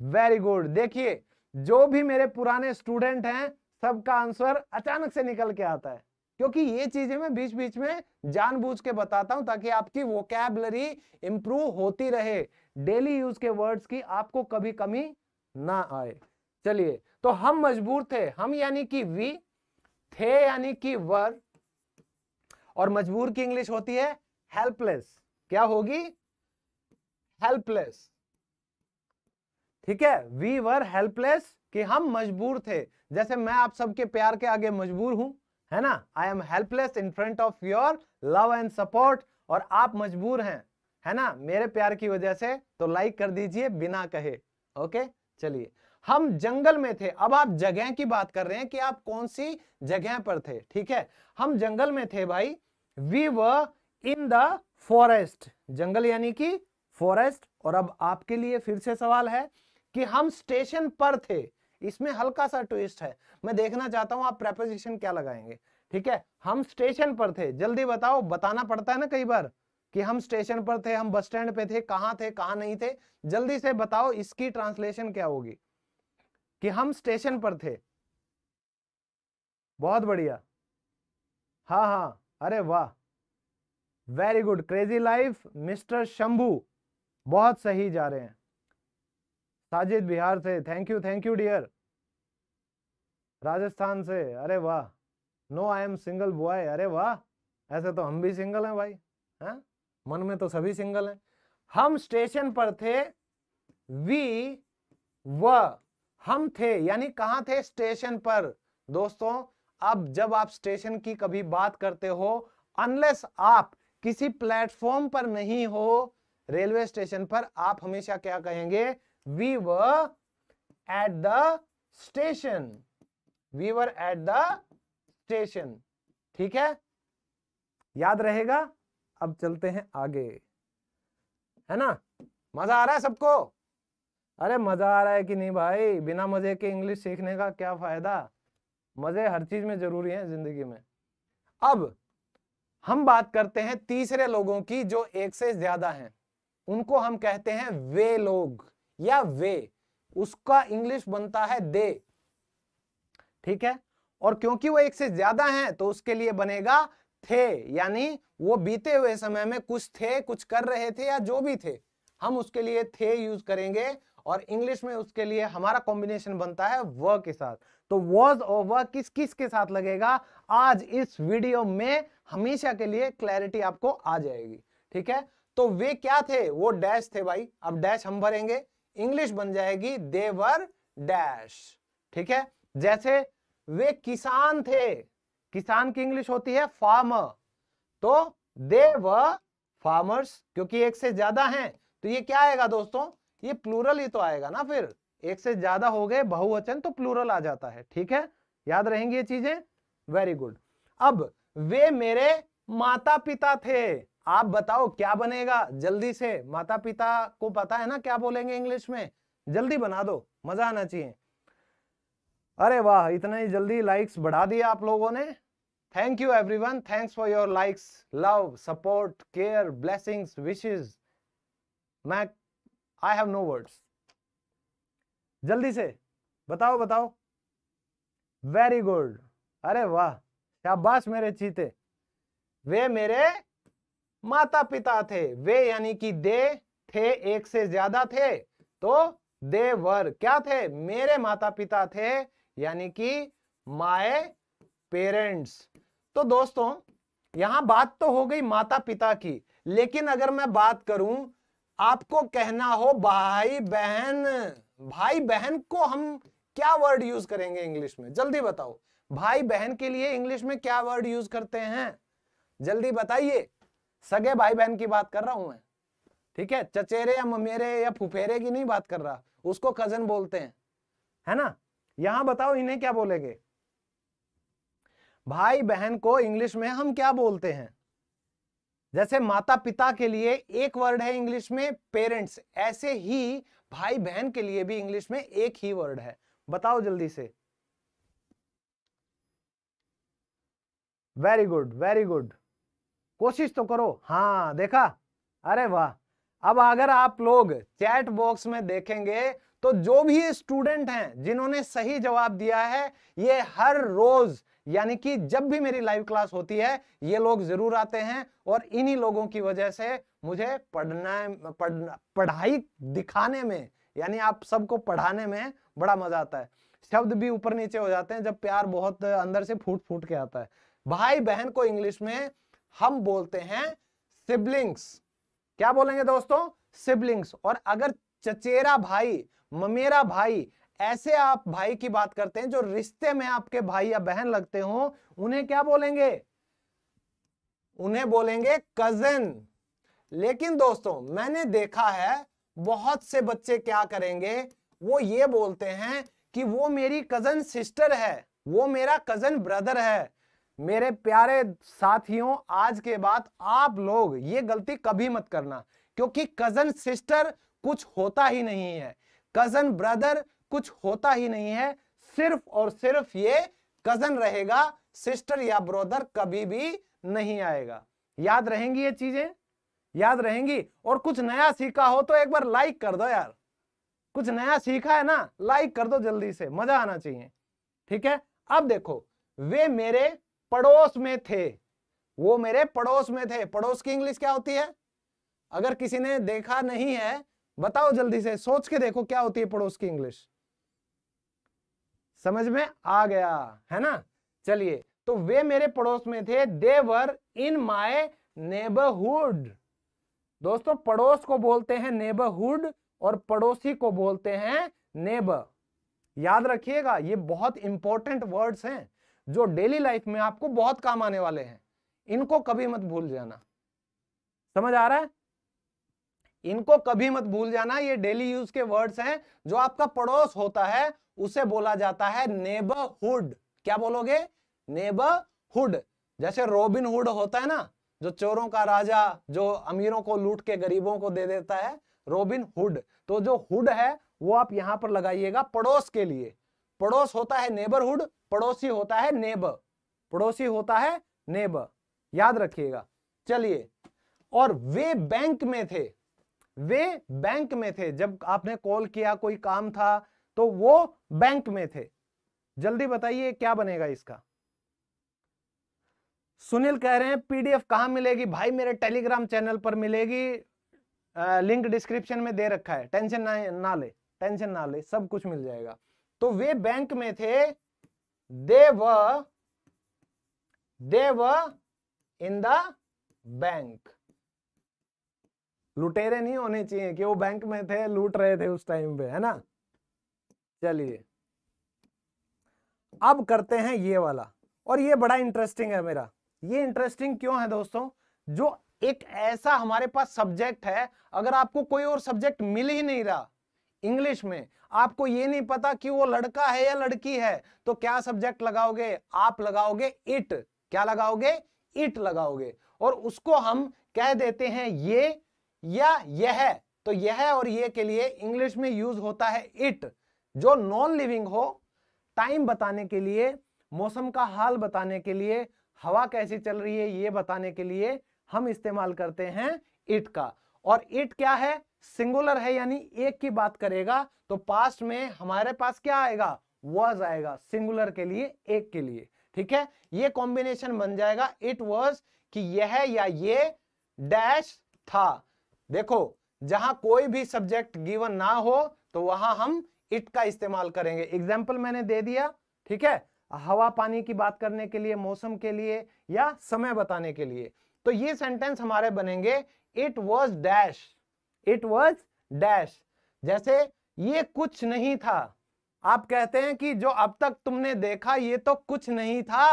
वेरी गुड देखिए जो भी मेरे पुराने स्टूडेंट हैं सबका आंसर अचानक से निकल के आता है क्योंकि ये चीजें मैं बीच बीच में जानबूझ के बताता हूं ताकि आपकी वोकैबलरी इंप्रूव होती रहे डेली यूज के वर्ड्स की आपको कभी कमी ना आए चलिए तो हम मजबूर थे हम यानी कि वी थे यानी कि वर और मजबूर की इंग्लिश होती है हेल्पलेस क्या होगी हेल्पलेस ठीक है वी वर हेल्पलेस कि हम मजबूर थे जैसे मैं आप सबके प्यार के आगे मजबूर हूं है ना I am helpless in front of your love and support और आप मजबूर हैं है ना मेरे प्यार की वजह से तो लाइक कर दीजिए बिना कहे ओके चलिए हम जंगल में थे अब आप जगह की बात कर रहे हैं कि आप कौन सी जगह पर थे ठीक है हम जंगल में थे भाई वी व इन द फॉरेस्ट जंगल यानी कि फॉरेस्ट और अब आपके लिए फिर से सवाल है कि हम स्टेशन पर थे इसमें हल्का सा ट्विस्ट है मैं देखना चाहता हूं आप प्रेपोजिशन क्या लगाएंगे ठीक है हम स्टेशन पर थे जल्दी बताओ बताना पड़ता है ना कई बार कि हम स्टेशन पर थे हम बस स्टैंड पे थे कहा थे कहा नहीं थे जल्दी से बताओ इसकी ट्रांसलेशन क्या होगी कि हम स्टेशन पर थे बहुत बढ़िया हा हा अरे वाह very good crazy life mister Shambhu बहुत सही जा रहे हैं साजिद बिहार से thank you thank you dear Rajasthan से अरे वाह no I am single boy अरे वाह ऐसे तो हम भी सिंगल हैं भाई है मन में तो सभी सिंगल हैं हम स्टेशन पर थे वी व हम थे यानी कहा थे स्टेशन पर दोस्तों अब जब आप स्टेशन की कभी बात करते हो अनलेस आप किसी प्लेटफॉर्म पर नहीं हो रेलवे स्टेशन पर आप हमेशा क्या कहेंगे we were at the station we were at the station ठीक है याद रहेगा अब चलते हैं आगे है ना मजा आ रहा है सबको अरे मजा आ रहा है कि नहीं भाई बिना मजे के इंग्लिश सीखने का क्या फायदा मजे हर चीज में जरूरी है जिंदगी में अब हम बात करते हैं तीसरे लोगों की जो एक से ज्यादा हैं उनको हम कहते हैं वे लोग या वे उसका इंग्लिश बनता है दे ठीक है और क्योंकि वो एक से ज्यादा हैं तो उसके लिए बनेगा थे यानी वो बीते हुए समय में कुछ थे कुछ कर रहे थे या जो भी थे हम उसके लिए थे यूज करेंगे और इंग्लिश में उसके लिए हमारा कॉम्बिनेशन बनता है व के साथ तो वॉज और व किस किस के साथ लगेगा आज इस वीडियो में हमेशा के लिए क्लैरिटी आपको आ जाएगी ठीक है तो वे क्या थे वो डैश थे भाई अब डैश हम भरेंगे इंग्लिश बन जाएगी देवर डैश ठीक है जैसे वे किसान थे किसान की इंग्लिश होती है फार्मर तो दे व फार्मर्स क्योंकि एक से ज्यादा हैं तो ये क्या आएगा दोस्तों ये प्लूरल ही तो आएगा ना फिर एक से ज्यादा हो गए बहुवचन तो प्लूरल आ जाता है ठीक है याद रहेंगी ये चीजें वेरी गुड अब वे मेरे माता पिता थे आप बताओ क्या बनेगा जल्दी से माता पिता को पता है ना क्या बोलेंगे इंग्लिश में जल्दी बना दो मजा आना चाहिए अरे वाह इतना ही जल्दी लाइक्स बढ़ा दिया आप लोगों ने thank you everyone thanks for your likes love support care blessings wishes मैं आई हैव नो वर्ड्स जल्दी से बताओ बताओ वेरी गुड अरे वाह शाबाश मेरे चीते वे मेरे माता पिता थे वे यानी कि दे थे एक से ज्यादा थे तो दे वर क्या थे मेरे माता पिता थे यानी कि माए पेरेंट्स तो दोस्तों यहां बात तो हो गई माता पिता की लेकिन अगर मैं बात करूं आपको कहना हो भाई बहन भाई बहन को हम क्या वर्ड यूज करेंगे इंग्लिश में जल्दी बताओ भाई बहन के लिए इंग्लिश में क्या वर्ड यूज करते हैं जल्दी बताइए सगे भाई बहन की बात कर रहा हूं मैं ठीक है चचेरे या ममेरे या फुफेरे की नहीं बात कर रहा उसको कजन बोलते हैं है ना यहां बताओ इन्हें क्या बोलेंगे भाई बहन को इंग्लिश में हम क्या बोलते हैं जैसे माता पिता के लिए एक वर्ड है इंग्लिश में पेरेंट्स ऐसे ही भाई बहन के लिए भी इंग्लिश में एक ही वर्ड है बताओ जल्दी से वेरी गुड वेरी गुड कोशिश तो करो हाँ देखा अरे वाह अब अगर आप लोग चैट बॉक्स में देखेंगे तो जो भी स्टूडेंट हैं जिन्होंने सही जवाब दिया है ये हर रोज यानी कि जब भी मेरी लाइव क्लास होती है ये लोग जरूर आते हैं और इन्हीं लोगों की वजह से मुझे पढ़ना पढ़, पढ़ाई दिखाने में यानी आप सबको पढ़ाने में बड़ा मजा आता है शब्द भी ऊपर नीचे हो जाते हैं जब प्यार बहुत अंदर से फूट फूट के आता है भाई बहन को इंग्लिश में हम बोलते हैं सिबलिंग्स क्या बोलेंगे दोस्तों सिबलिंग्स और अगर चचेरा भाई ममेरा भाई ऐसे आप भाई की बात करते हैं जो रिश्ते में आपके भाई या बहन लगते हो उन्हें क्या बोलेंगे उन्हें बोलेंगे कजन लेकिन दोस्तों मैंने देखा है बहुत से बच्चे क्या करेंगे वो ये बोलते हैं कि वो मेरी कजन सिस्टर है वो मेरा कजन ब्रदर है मेरे प्यारे साथियों आज के बाद आप लोग ये गलती कभी मत करना क्योंकि कजन सिस्टर कुछ होता ही नहीं है कजन ब्रदर कुछ होता ही नहीं है सिर्फ और सिर्फ ये कजन रहेगा सिस्टर या ब्रदर कभी भी नहीं आएगा याद रहेंगी ये चीजें याद रहेंगी और कुछ नया सीखा हो तो एक बार लाइक कर दो यार कुछ नया सीखा है ना लाइक कर दो जल्दी से मजा आना चाहिए ठीक है अब देखो वे मेरे पड़ोस में थे वो मेरे पड़ोस में थे पड़ोस की इंग्लिश क्या होती है अगर किसी ने देखा नहीं है बताओ जल्दी से सोच के देखो क्या होती है पड़ोस की इंग्लिश समझ में आ गया है ना चलिए तो वे मेरे पड़ोस में थे देवर इन माय नेबरहुड दोस्तों पड़ोस को बोलते हैं नेबरहुड और पड़ोसी को बोलते हैं नेबर याद रखिएगा ये बहुत इंपॉर्टेंट वर्ड्स हैं जो डेली लाइफ में आपको बहुत काम आने वाले हैं इनको कभी मत भूल जाना समझ आ रहा है इनको कभी मत भूल जाना ये डेली यूज के वर्ड्स हैं जो आपका पड़ोस होता है उसे बोला जाता है नेबरहुड क्या बोलोगे नेबरहुड जैसे रोबिन हुड होता है ना जो चोरों का राजा जो अमीरों को लूट के गरीबों को दे देता है रोबिन हुड तो जो हुड है वो आप यहां पर लगाइएगा पड़ोस के लिए पड़ोस होता है नेबरहुड पड़ोसी होता है नेब पड़ोसी होता है नेब याद रखिएगा चलिए और वे बैंक में थे वे बैंक में थे जब आपने कॉल किया कोई काम था तो वो बैंक में थे जल्दी बताइए क्या बनेगा इसका सुनील कह रहे हैं पीडीएफ कहां मिलेगी भाई मेरे टेलीग्राम चैनल पर मिलेगी आ, लिंक डिस्क्रिप्शन में दे रखा है टेंशन ना ना ले टेंशन ना ले सब कुछ मिल जाएगा तो वे बैंक में थे दे व दे व इन द बैंक लुटेरे नहीं होने चाहिए कि वो बैंक में थे लूट रहे थे उस टाइम पे है ना चलिए अब करते हैं ये वाला और ये बड़ा इंटरेस्टिंग है मेरा ये इंटरेस्टिंग क्यों है दोस्तों जो एक ऐसा हमारे पास सब्जेक्ट है अगर आपको कोई और सब्जेक्ट मिल ही नहीं रहा इंग्लिश में आपको ये नहीं पता कि वो लड़का है या लड़की है तो क्या सब्जेक्ट लगाओगे आप लगाओगे इट क्या लगाओगे इट लगाओगे और उसको हम कह देते हैं ये या यह तो यह और ये के लिए इंग्लिश में यूज होता है इट जो नॉन लिविंग हो टाइम बताने के लिए मौसम का हाल बताने के लिए हवा कैसी चल रही है ये बताने के लिए हम इस्तेमाल करते हैं इट का और इट क्या है सिंगुलर है यानी एक की बात करेगा तो पास्ट में हमारे पास क्या आएगा वॉज आएगा सिंगुलर के लिए एक के लिए ठीक है ये कॉम्बिनेशन बन जाएगा इट वॉज कि यह या ये डैश था देखो जहां कोई भी सब्जेक्ट गिवन ना हो तो वहां हम इट का इस्तेमाल करेंगे एग्जाम्पल मैंने दे दिया ठीक है हवा पानी की बात करने के लिए मौसम के लिए या समय बताने के लिए तो ये सेंटेंस हमारे बनेंगे it was dash it was dash जैसे ये कुछ नहीं था आप कहते हैं कि जो अब तक तुमने देखा ये तो कुछ नहीं था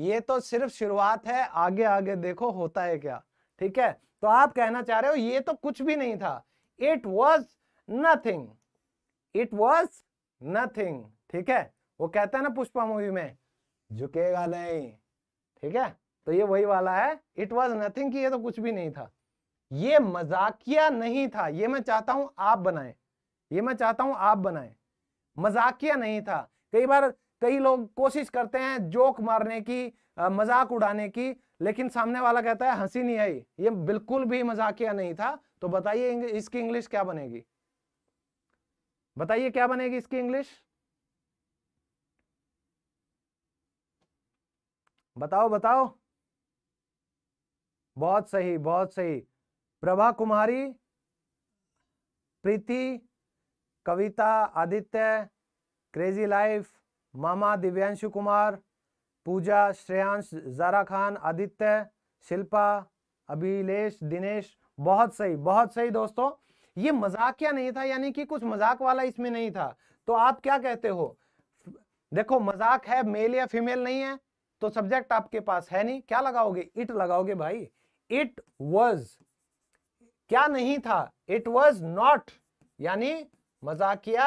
ये तो सिर्फ शुरुआत है आगे आगे देखो होता है क्या ठीक है तो आप कहना चाह रहे हो ये तो कुछ भी नहीं था it was nothing it was nothing ठीक है वो कहता है ना पुष्पा मूवी में झुकेगा नहीं ठीक है तो ये वही वाला है इट वॉज नथिंग कि ये तो कुछ भी नहीं था ये मजाकिया नहीं था ये मैं चाहता हूं आप बनाएं ये मैं चाहता हूं आप बनाएं मजाकिया नहीं था कई बार कई लोग कोशिश करते हैं जोक मारने की मजाक उड़ाने की लेकिन सामने वाला कहता है हंसी नहीं आई ये बिल्कुल भी मजाकिया नहीं था तो बताइए इसकी इंग्लिश क्या बनेगी बताइए क्या बनेगी इसकी इंग्लिश बताओ बताओ बहुत सही बहुत सही प्रभा कुमारी प्रीति कविता आदित्य क्रेजी लाइफ मामा दिव्यांशु कुमार पूजा श्रेयांश जारा खान आदित्य शिल्पा अभिलेश दिनेश बहुत सही बहुत सही दोस्तों ये मजाक क्या नहीं था यानी कि कुछ मजाक वाला इसमें नहीं था तो आप क्या कहते हो देखो मजाक है मेल या फीमेल नहीं है तो सब्जेक्ट आपके पास है नहीं क्या लगाओगे इट लगाओगे भाई इट वॉज क्या नहीं था इट वॉज नॉट यानी मजाकिया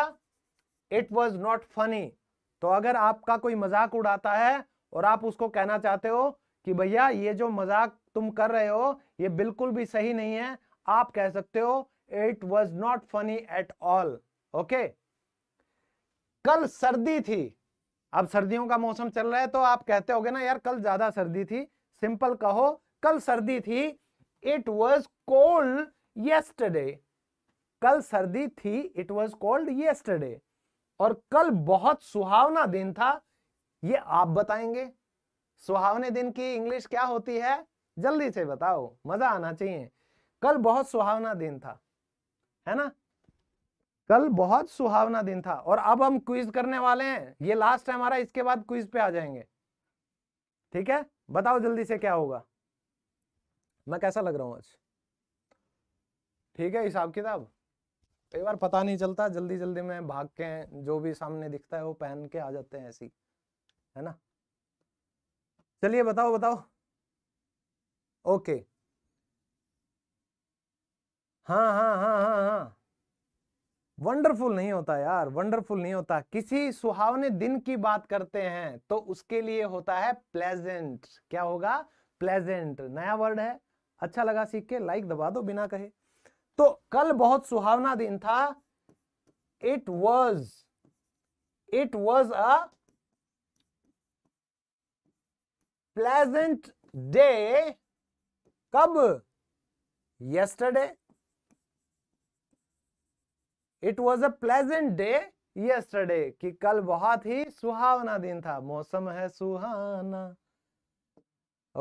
इट वॉज नॉट फनी तो अगर आपका कोई मजाक उड़ाता है और आप उसको कहना चाहते हो कि भैया ये जो मजाक तुम कर रहे हो ये बिल्कुल भी सही नहीं है आप कह सकते हो it was not funny at all okay कल सर्दी थी अब सर्दियों का मौसम चल रहा है तो आप कहते होगे ना यार कल ज्यादा सर्दी थी सिंपल कहो कल सर्दी थी इट वॉज कोल्ड येस्टरडे कल सर्दी थी इट वॉज कोल्ड येस्टरडे और कल बहुत सुहावना दिन था ये आप बताएंगे सुहावने दिन की इंग्लिश क्या होती है जल्दी से बताओ मजा आना चाहिए कल बहुत सुहावना दिन था है ना कल बहुत सुहावना दिन था और अब हम क्विज करने वाले हैं ये लास्ट है हमारा इसके बाद क्विज पे आ जाएंगे ठीक है बताओ जल्दी से क्या होगा मैं कैसा लग रहा हूँ आज ठीक है हिसाब किताब कई बार पता नहीं चलता जल्दी जल्दी में भाग के जो भी सामने दिखता है वो पहन के आ जाते हैं ऐसी है ना चलिए बताओ बताओ ओके हाँ हाँ हाँ हाँ हाँ वंडरफुल हाँ। नहीं होता यार वंडरफुल नहीं होता किसी सुहावने दिन की बात करते हैं तो उसके लिए होता है प्लेजेंट क्या होगा प्लेजेंट नया वर्ड है अच्छा लगा सीख के लाइक दबा दो बिना कहे तो कल बहुत सुहावना दिन था it was it was a pleasant day कब yesterday it was a pleasant day yesterday कि कल बहुत ही सुहावना दिन था मौसम है सुहाना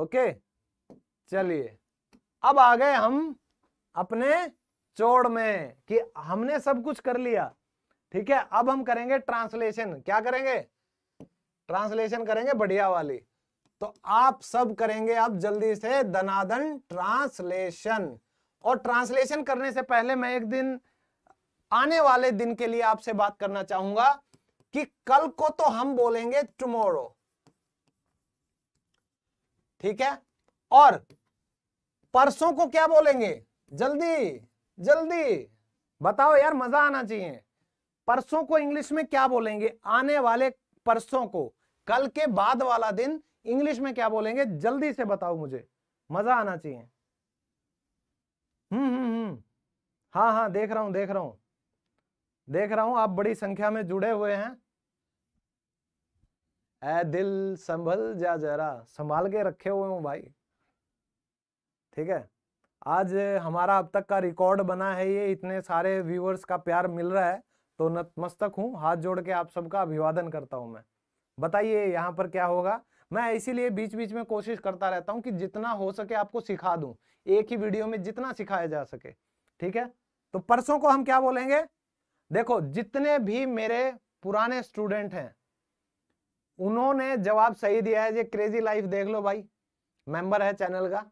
ओके okay? चलिए अब आ गए हम अपने चोड़ में कि हमने सब कुछ कर लिया ठीक है अब हम करेंगे ट्रांसलेशन क्या करेंगे ट्रांसलेशन करेंगे बढ़िया वाली तो आप सब करेंगे आप जल्दी से दनादन ट्रांसलेशन और ट्रांसलेशन करने से पहले मैं एक दिन आने वाले दिन के लिए आपसे बात करना चाहूंगा कि कल को तो हम बोलेंगे टुमोरो ठीक है और परसों को क्या बोलेंगे जल्दी जल्दी बताओ यार मजा आना चाहिए परसों को इंग्लिश में क्या बोलेंगे आने वाले परसों को कल के बाद वाला दिन इंग्लिश में क्या बोलेंगे जल्दी से बताओ मुझे मजा आना चाहिए हम्म हम्म, हम्म। हाँ हाँ देख रहा हूं देख रहा हूं देख रहा हूं आप बड़ी संख्या में जुड़े हुए हैं ए दिल संभल जा जरा संभाल के रखे हुए हूं भाई ठीक है आज हमारा अब तक का रिकॉर्ड बना है ये इतने सारे व्यूअर्स का प्यार मिल रहा है तो नतमस्तक हूँ हाथ जोड़ के आप सबका अभिवादन करता हूँ मैं बताइए यहाँ पर क्या होगा मैं इसीलिए बीच बीच में कोशिश करता रहता हूँ कि जितना हो सके आपको सिखा दूँ एक ही वीडियो में जितना सिखाया जा सके ठीक है तो परसों को हम क्या बोलेंगे देखो जितने भी मेरे पुराने स्टूडेंट हैं उन्होंने जवाब सही दिया है ये क्रेजी लाइफ देख लो भाई मेंबर है चैनल का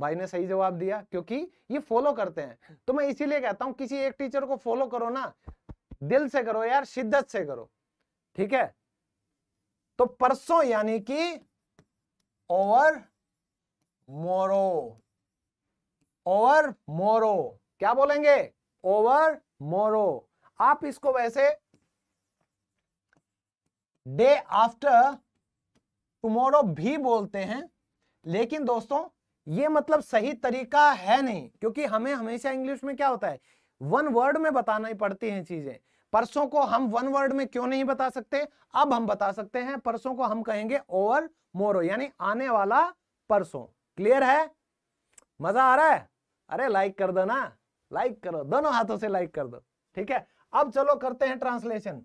भाई ने सही जवाब दिया क्योंकि ये फॉलो करते हैं तो मैं इसीलिए कहता हूं किसी एक टीचर को फॉलो करो ना दिल से करो यार शिद्दत से करो ठीक है तो परसों यानी कि ओवर मोरो ओवर मोरो क्या बोलेंगे ओवर मोरो आप इसको वैसे डे आफ्टर टुमोरो भी बोलते हैं लेकिन दोस्तों ये मतलब सही तरीका है नहीं क्योंकि हमें हमेशा इंग्लिश में क्या होता है वन वर्ड में बताना ही पड़ती हैं चीजें परसों को हम वन वर्ड में क्यों नहीं बता सकते अब हम बता सकते हैं परसों को हम कहेंगे ओवर मोरो यानी आने वाला परसों क्लियर है मजा आ रहा है अरे लाइक कर दो ना लाइक करो दोनों हाथों से लाइक कर दो ठीक है अब चलो करते हैं ट्रांसलेशन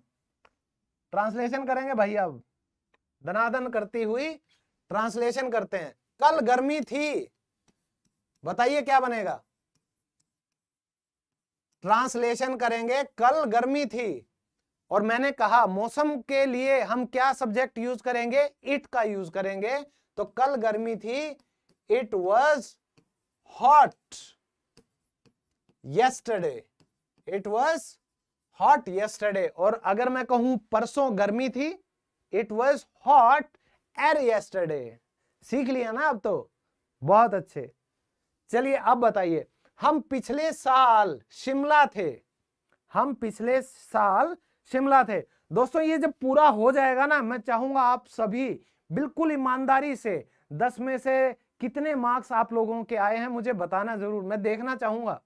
ट्रांसलेशन करेंगे भाई अब धनादन करती हुई ट्रांसलेशन करते हैं कल गर्मी थी बताइए क्या बनेगा ट्रांसलेशन करेंगे कल गर्मी थी और मैंने कहा मौसम के लिए हम क्या सब्जेक्ट यूज करेंगे इट का यूज करेंगे तो कल गर्मी थी it was hot yesterday it was hot yesterday और अगर मैं कहूं परसों गर्मी थी it was hot uh yesterday सीख लिया ना अब तो बहुत अच्छे चलिए अब बताइए हम पिछले साल शिमला थे हम पिछले साल शिमला थे दोस्तों ये जब पूरा हो जाएगा ना मैं चाहूंगा आप सभी बिल्कुल ईमानदारी से दस में से कितने मार्क्स आप लोगों के आए हैं मुझे बताना जरूर मैं देखना चाहूंगा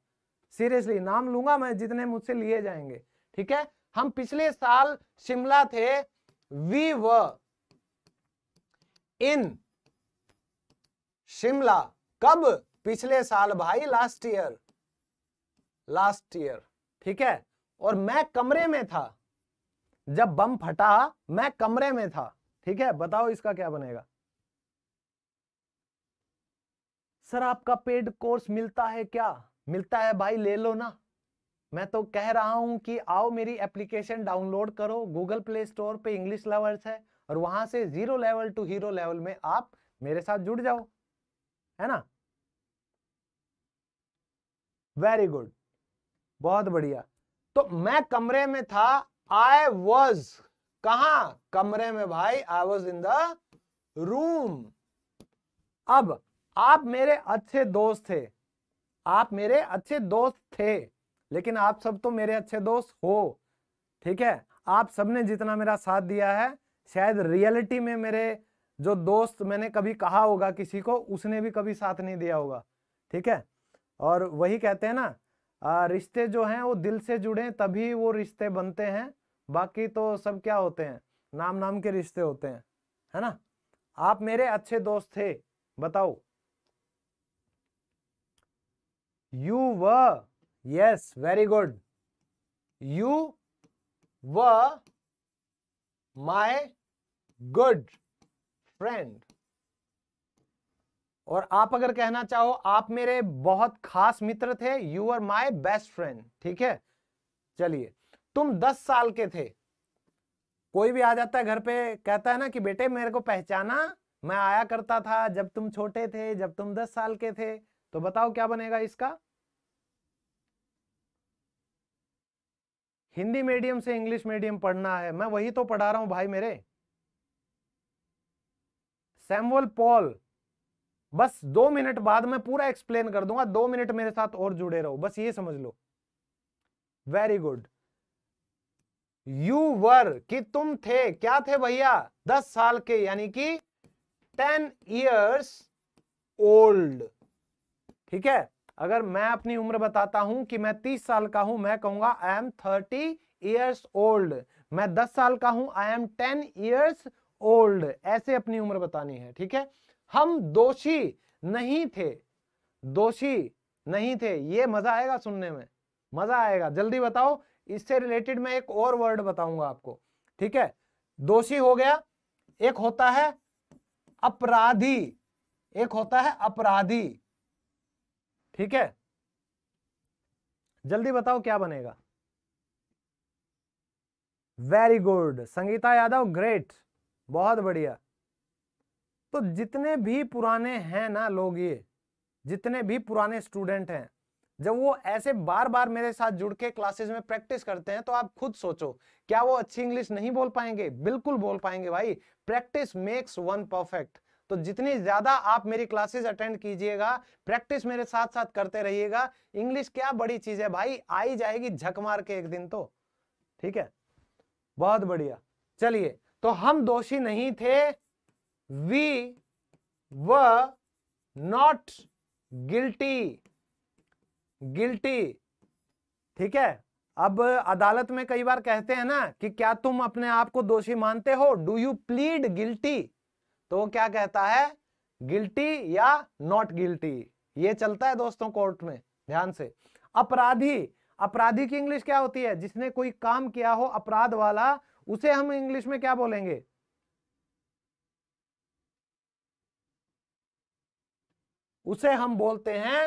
सीरियसली नाम लूंगा मैं जितने मुझसे लिए जाएंगे ठीक है हम पिछले साल शिमला थे वी व इन शिमला कब पिछले साल भाई लास्ट ईयर लास्ट ईयर ठीक है और मैं कमरे में था जब बम फटा मैं कमरे में था ठीक है बताओ इसका क्या बनेगा सर आपका पेड कोर्स मिलता है क्या मिलता है भाई ले लो ना मैं तो कह रहा हूं कि आओ मेरी एप्लीकेशन डाउनलोड करो गूगल प्ले स्टोर पे इंग्लिश लवर्स है और वहां से zero level to hero level में आप मेरे साथ जुड़ जाओ है ना वेरी गुड बहुत बढ़िया तो मैं कमरे में था आई वॉज कहा कमरे में भाई I was in the room अब आप मेरे अच्छे दोस्त थे आप मेरे अच्छे दोस्त थे लेकिन आप सब तो मेरे अच्छे दोस्त हो ठीक है आप सबने जितना मेरा साथ दिया है शायद रियलिटी में मेरे जो दोस्त मैंने कभी कहा होगा किसी को उसने भी कभी साथ नहीं दिया होगा ठीक है और वही कहते हैं ना रिश्ते जो हैं वो दिल से जुड़े तभी वो रिश्ते बनते हैं बाकी तो सब क्या होते हैं नाम नाम के रिश्ते होते हैं है ना आप मेरे अच्छे दोस्त थे बताओ यू व यस वेरी गुड यू व माई गुड फ्रेंड और आप अगर कहना चाहो आप मेरे बहुत खास मित्र थे you are my best friend ठीक है चलिए तुम दस साल के थे कोई भी आ जाता है घर पे कहता है ना कि बेटे मेरे को पहचाना मैं आया करता था जब तुम छोटे थे जब तुम दस साल के थे तो बताओ क्या बनेगा इसका हिंदी मीडियम से इंग्लिश मीडियम पढ़ना है मैं वही तो पढ़ा रहा हूं भाई मेरे सैमुअल पॉल बस दो मिनट बाद मैं पूरा एक्सप्लेन कर दूंगा दो मिनट मेरे साथ और जुड़े रहो बस ये समझ लो वेरी गुड यू वर कि तुम थे क्या थे भैया दस साल के यानी कि टेन ईयर्स ओल्ड ठीक है अगर मैं अपनी उम्र बताता हूं कि मैं तीस साल का हूं मैं कहूंगा I am thirty years old मैं दस साल का हूं I am ten years old ऐसे अपनी उम्र बतानी है ठीक है हम दोषी नहीं थे दोषी नहीं थे ये मजा आएगा सुनने में मजा आएगा जल्दी बताओ इससे रिलेटेड मैं एक और वर्ड बताऊंगा आपको ठीक है दोषी हो गया एक होता है अपराधी एक होता है अपराधी ठीक है जल्दी बताओ क्या बनेगा very good Sangeeta Yadav great बहुत बढ़िया तो जितने भी पुराने हैं ना लोग ये जितने भी पुराने स्टूडेंट हैं जब वो ऐसे बार बार मेरे साथ जुड़ के क्लासेस में प्रैक्टिस करते हैं तो आप खुद सोचो क्या वो अच्छी इंग्लिश नहीं बोल पाएंगे बिल्कुल बोल पाएंगे भाई प्रैक्टिस मेक्स वन परफेक्ट तो जितनी ज्यादा आप मेरी क्लासेस अटेंड कीजिएगा प्रैक्टिस मेरे साथ साथ करते रहिएगा इंग्लिश क्या बड़ी चीज है भाई आई जाएगी झक मार के एक दिन तो ठीक है बहुत बढ़िया चलिए तो हम दोषी नहीं थे we were not guilty guilty ठीक है अब अदालत में कई बार कहते हैं ना कि क्या तुम अपने आप को दोषी मानते हो डू यू प्लीड गिल्टी तो क्या कहता है गिल्टी या नॉट गिल्टी ये चलता है दोस्तों कोर्ट में ध्यान से अपराधी अपराधी की इंग्लिश क्या होती है जिसने कोई काम किया हो अपराध वाला उसे हम इंग्लिश में क्या बोलेंगे उसे हम बोलते हैं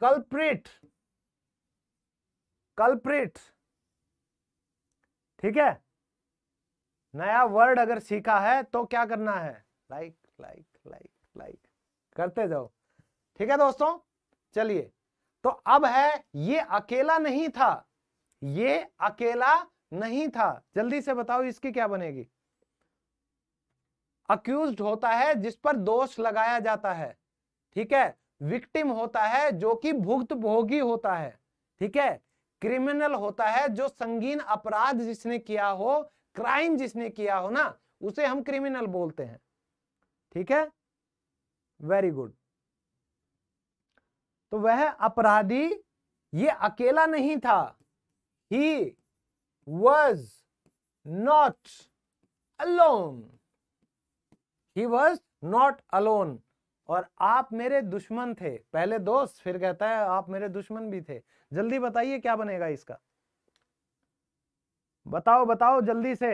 कल्प्रिट कल्प्रिट ठीक है नया वर्ड अगर सीखा है तो क्या करना है लाइक लाइक लाइक लाइक करते जाओ ठीक है दोस्तों चलिए तो अब है ये अकेला नहीं था ये अकेला नहीं था जल्दी से बताओ इसकी क्या बनेगी अक्यूज होता है जिस पर दोष लगाया जाता है ठीक है विक्टिम होता है जो कि भुक्त भोगी होता है ठीक है क्रिमिनल होता है जो संगीन अपराध जिसने किया हो क्राइम जिसने किया हो ना उसे हम क्रिमिनल बोलते हैं ठीक है वेरी गुड तो वह अपराधी ये अकेला नहीं था he was not alone he was not alone और आप मेरे दुश्मन थे पहले दोस्त फिर कहता है आप मेरे दुश्मन भी थे जल्दी बताइए क्या बनेगा इसका बताओ बताओ जल्दी से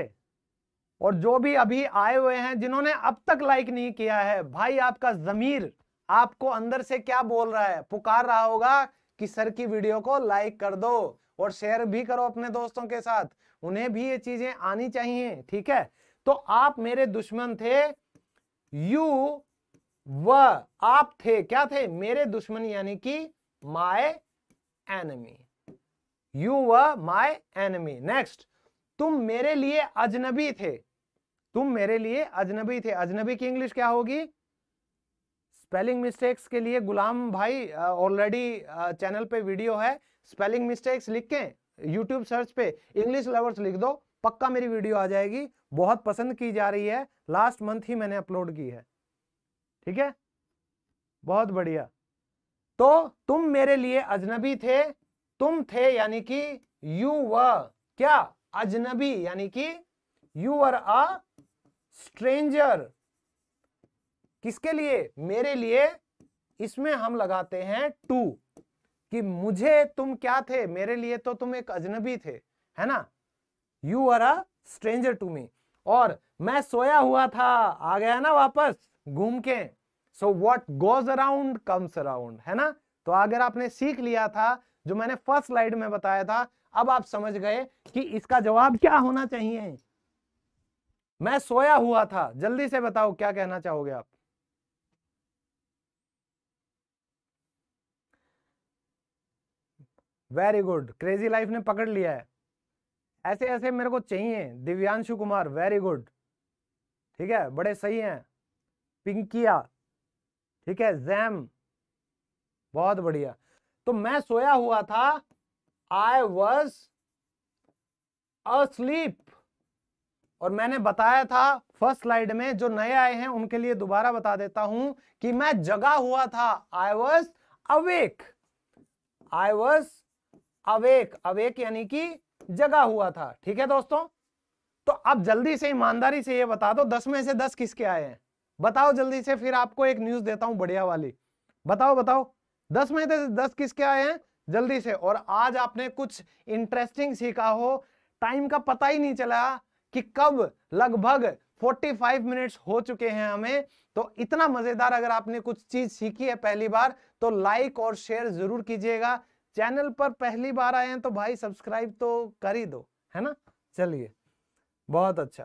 और जो भी अभी आए हुए हैं जिन्होंने अब तक लाइक नहीं किया है भाई आपका जमीर आपको अंदर से क्या बोल रहा है पुकार रहा होगा कि सर की वीडियो को लाइक कर दो और शेयर भी करो अपने दोस्तों के साथ उन्हें भी ये चीजें आनी चाहिए ठीक है तो आप मेरे दुश्मन थे यू व आप थे क्या थे मेरे दुश्मन यानी कि my enemy you were my enemy next तुम मेरे लिए अजनबी थे तुम मेरे लिए अजनबी थे अजनबी की इंग्लिश क्या होगी स्पेलिंग मिस्टेक्स के लिए गुलाम भाई ऑलरेडी चैनल पे वीडियो है स्पेलिंग मिस्टेक्स लिख के यूट्यूब सर्च पे इंग्लिश लवर्स लिख दो पक्का मेरी वीडियो आ जाएगी बहुत पसंद की जा रही है लास्ट मंथ ही मैंने अपलोड की है ठीक है बहुत बढ़िया तो तुम मेरे लिए अजनबी थे तुम थे यानी कि यू व क्या अजनबी यानी कि यू आर अ स्ट्रेंजर किसके लिए मेरे लिए इसमें हम लगाते हैं टू कि मुझे तुम क्या थे मेरे लिए तो तुम एक अजनबी थे है ना you are a stranger to me और मैं सोया हुआ था आ गया ना वापस घूम के so what goes around comes around है ना तो अगर आपने सीख लिया था जो मैंने फर्स्ट स्लाइड में बताया था अब आप समझ गए कि इसका जवाब क्या होना चाहिए मैं सोया हुआ था जल्दी से बताओ क्या कहना चाहोगे आप वेरी गुड क्रेजी लाइफ ने पकड़ लिया है ऐसे ऐसे मेरे को चाहिए दिव्यांशु कुमार वेरी गुड ठीक है बड़े सही हैं पिंकिया ठीक है जैम बहुत बढ़िया तो मैं सोया हुआ था आई वॉज अस्लीप और मैंने बताया था फर्स्ट स्लाइड में जो नए आए हैं उनके लिए दोबारा बता देता हूं कि मैं जगा हुआ था I was awake I was awake awake यानी कि जगा हुआ था ठीक है दोस्तों तो आप जल्दी से ईमानदारी से ये बता दो दस में से दस किसके आए हैं बताओ जल्दी से फिर आपको एक न्यूज देता हूं बढ़िया वाली बताओ बताओ दस में से दस किसके आए हैं जल्दी से और आज आपने कुछ इंटरेस्टिंग सीखा हो टाइम का पता ही नहीं चला कि कब लगभग 45 मिनट्स हो चुके हैं हमें तो इतना मजेदार अगर आपने कुछ चीज सीखी है पहली बार तो लाइक और शेयर जरूर कीजिएगा चैनल पर पहली बार आए हैं तो भाई सब्सक्राइब तो कर ही दो है ना चलिए बहुत अच्छा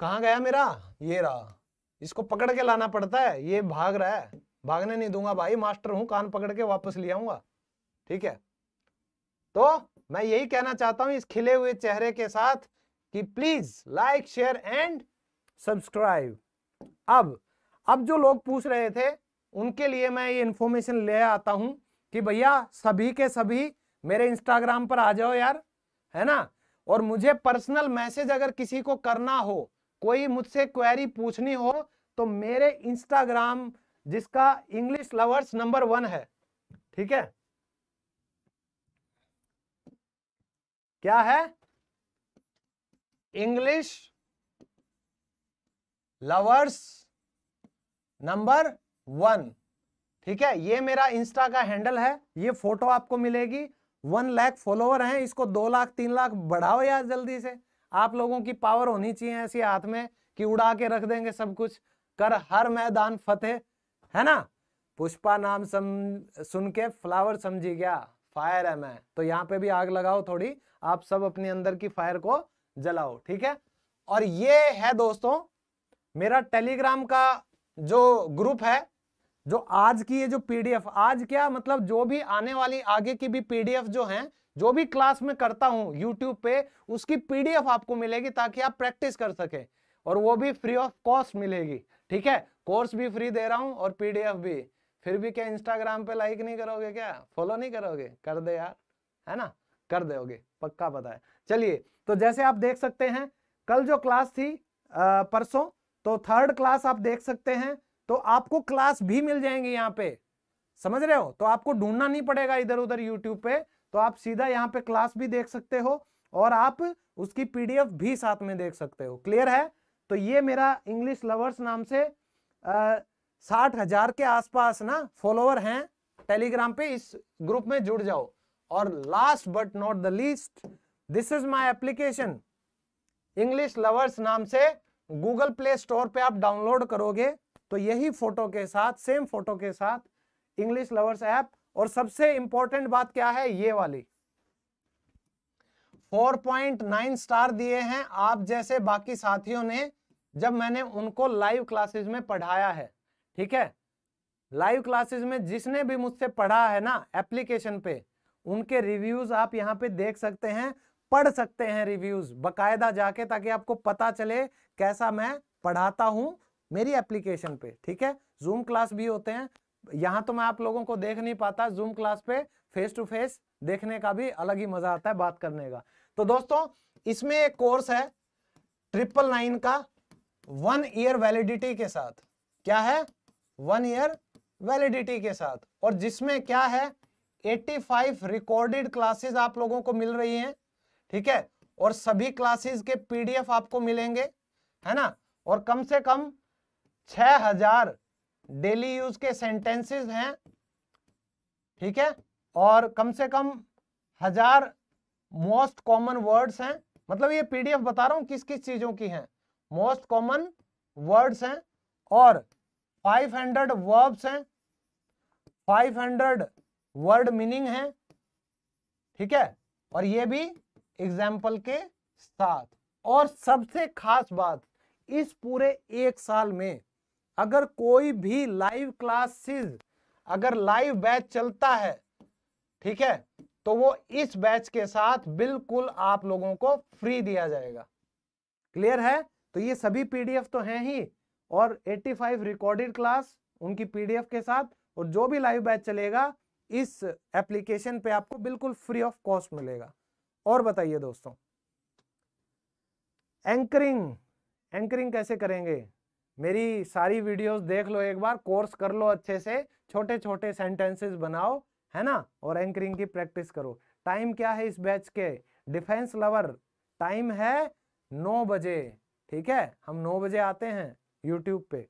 कहा गया मेरा ये रहा इसको पकड़ के लाना पड़ता है ये भाग रहा है भागने नहीं दूंगा भाई मास्टर हूं कान पकड़ के वापस ले आऊंगा ठीक है तो मैं यही कहना चाहता हूं इस खिले हुए चेहरे के साथ कि please like share and subscribe अब अब जो लोग पूछ रहे थे उनके लिए मैं ये इंफॉर्मेशन ले आता हूं कि भैया सभी के सभी मेरे इंस्टाग्राम पर आ जाओ यार है ना और मुझे पर्सनल मैसेज अगर किसी को करना हो कोई मुझसे क्वेरी पूछनी हो तो मेरे इंस्टाग्राम जिसका इंग्लिश लवर्स नंबर वन है ठीक है क्या है इंग्लिश लवर्स नंबर वन ठीक है ये मेरा इंस्टा का हैंडल है ये फोटो आपको मिलेगी वन लाख फॉलोअर हैं इसको दो लाख तीन लाख बढ़ाओ यार जल्दी से आप लोगों की पावर होनी चाहिए ऐसी हाथ में कि उड़ा के रख देंगे सब कुछ कर हर मैदान फतेह है ना पुष्पा नाम सम सुन के फ्लावर समझी गया फायर है मैं तो यहाँ पे भी आग लगाओ थोड़ी आप सब अपने अंदर की फायर को जलाओ ठीक है और ये है दोस्तों मेरा टेलीग्राम का जो ग्रुप है जो आज की ये जो पीडीएफ आज क्या मतलब जो भी आने वाली आगे की भी पीडीएफ जो है जो भी क्लास में करता हूं यूट्यूब पे उसकी पीडीएफ आपको मिलेगी ताकि आप प्रैक्टिस कर सके और वो भी फ्री ऑफ कॉस्ट मिलेगी ठीक है कोर्स भी फ्री दे रहा हूं और पीडीएफ भी फिर भी क्या इंस्टाग्राम पे लाइक नहीं करोगे क्या फॉलो नहीं करोगे कर दे यार है ना कर दोगे पक्का पता है चलिए तो जैसे आप देख सकते हैं कल जो क्लास थी परसों तो थर्ड क्लास आप देख सकते हैं तो आपको क्लास भी मिल जाएंगे यहाँ पे समझ रहे हो तो आपको ढूंढना नहीं पड़ेगा इधर उधर यूट्यूब पे तो आप सीधा यहाँ पे क्लास भी देख सकते हो और आप उसकी पीडीएफ भी साथ में देख सकते हो क्लियर है तो ये मेरा इंग्लिश लवर्स नाम से साठ हजार के आसपास ना फॉलोअर हैं टेलीग्राम पे इस ग्रुप में जुड़ जाओ और last but not the least this is my application English lovers नाम से गूगल प्ले स्टोर पे आप डाउनलोड करोगे तो यही फोटो के साथ सेम फोटो के साथ इंग्लिश लवर्स ऐप और सबसे इंपॉर्टेंट बात क्या है ये वाली 4.9 स्टार दिए हैं आप जैसे बाकी साथियों ने जब मैंने उनको लाइव क्लासेस में पढ़ाया है ठीक है लाइव क्लासेस में जिसने भी मुझसे पढ़ा है ना एप्लीकेशन पे उनके रिव्यूज आप यहाँ पे देख सकते हैं पढ़ सकते हैं रिव्यूज बकायदा जाके ताकि आपको पता चले कैसा मैं पढ़ाता हूं मेरी एप्लीकेशन पे ठीक है जूम क्लास भी होते हैं यहाँ तो मैं आप लोगों को देख नहीं पाता जूम क्लास पे फेस टू फेस देखने का भी अलग ही मजा आता है बात करने का तो दोस्तों इसमें एक कोर्स है ट्रिपल नाइन का वन ईयर वैलिडिटी के साथ क्या है वन ईयर वैलिडिटी के साथ और जिसमें क्या है 85 रिकॉर्डेड क्लासेस आप लोगों को मिल रही हैं ठीक है और सभी क्लासेस के पीडीएफ आपको मिलेंगे है ना और कम से कम छह हजार डेली यूज के सेंटेंसेस हैं ठीक है और कम से कम हजार मोस्ट कॉमन वर्ड्स हैं मतलब ये पीडीएफ बता रहा हूं किस किस चीजों की हैं मोस्ट कॉमन वर्ड्स हैं और 500 वर्ब्स हैं 500 वर्ड मीनिंग हैं ठीक है और ये भी एग्जाम्पल के साथ और सबसे खास बात इस पूरे एक साल में अगर कोई भी लाइव क्लासेस अगर लाइव बैच चलता है ठीक है तो वो इस बैच के साथ बिल्कुल आप लोगों को फ्री दिया जाएगा क्लियर है तो ये सभी पीडीएफ तो हैं ही और 85 रिकॉर्डेड क्लास उनकी पीडीएफ के साथ और जो भी लाइव बैच चलेगा इस एप्लीकेशन पे आपको बिल्कुल फ्री ऑफ कॉस्ट मिलेगा और बताइए दोस्तों एंकरिंग एंकरिंग कैसे करेंगे मेरी सारी वीडियोस देख लो एक बार कोर्स कर लो अच्छे से छोटे छोटे सेंटेंसेस बनाओ है ना और एंकरिंग की प्रैक्टिस करो टाइम क्या है इस बैच के डिफेंस लवर टाइम है नौ बजे ठीक है हम नौ बजे आते हैं यूट्यूब पे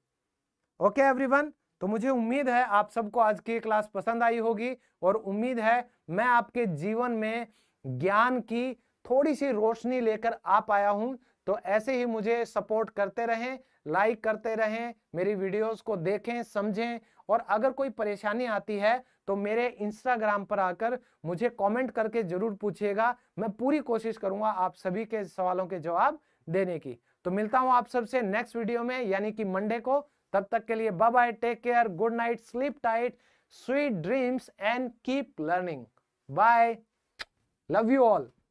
ओके एवरीवन तो मुझे उम्मीद है आप सबको आज की क्लास पसंद आई होगी और उम्मीद है मैं आपके जीवन में ज्ञान की थोड़ी सी रोशनी लेकर आ पाया हूं तो ऐसे ही मुझे सपोर्ट करते रहें लाइक करते रहें मेरी वीडियोस को देखें समझें और अगर कोई परेशानी आती है तो मेरे इंस्टाग्राम पर आकर मुझे कमेंट करके जरूर पूछिएगा मैं पूरी कोशिश करूंगा आप सभी के सवालों के जवाब देने की तो मिलता हूं आप सबसे नेक्स्ट वीडियो में यानी कि मंडे को तब तक के लिए bye bye take care good night sleep tight sweet dreams and keep learning bye love you all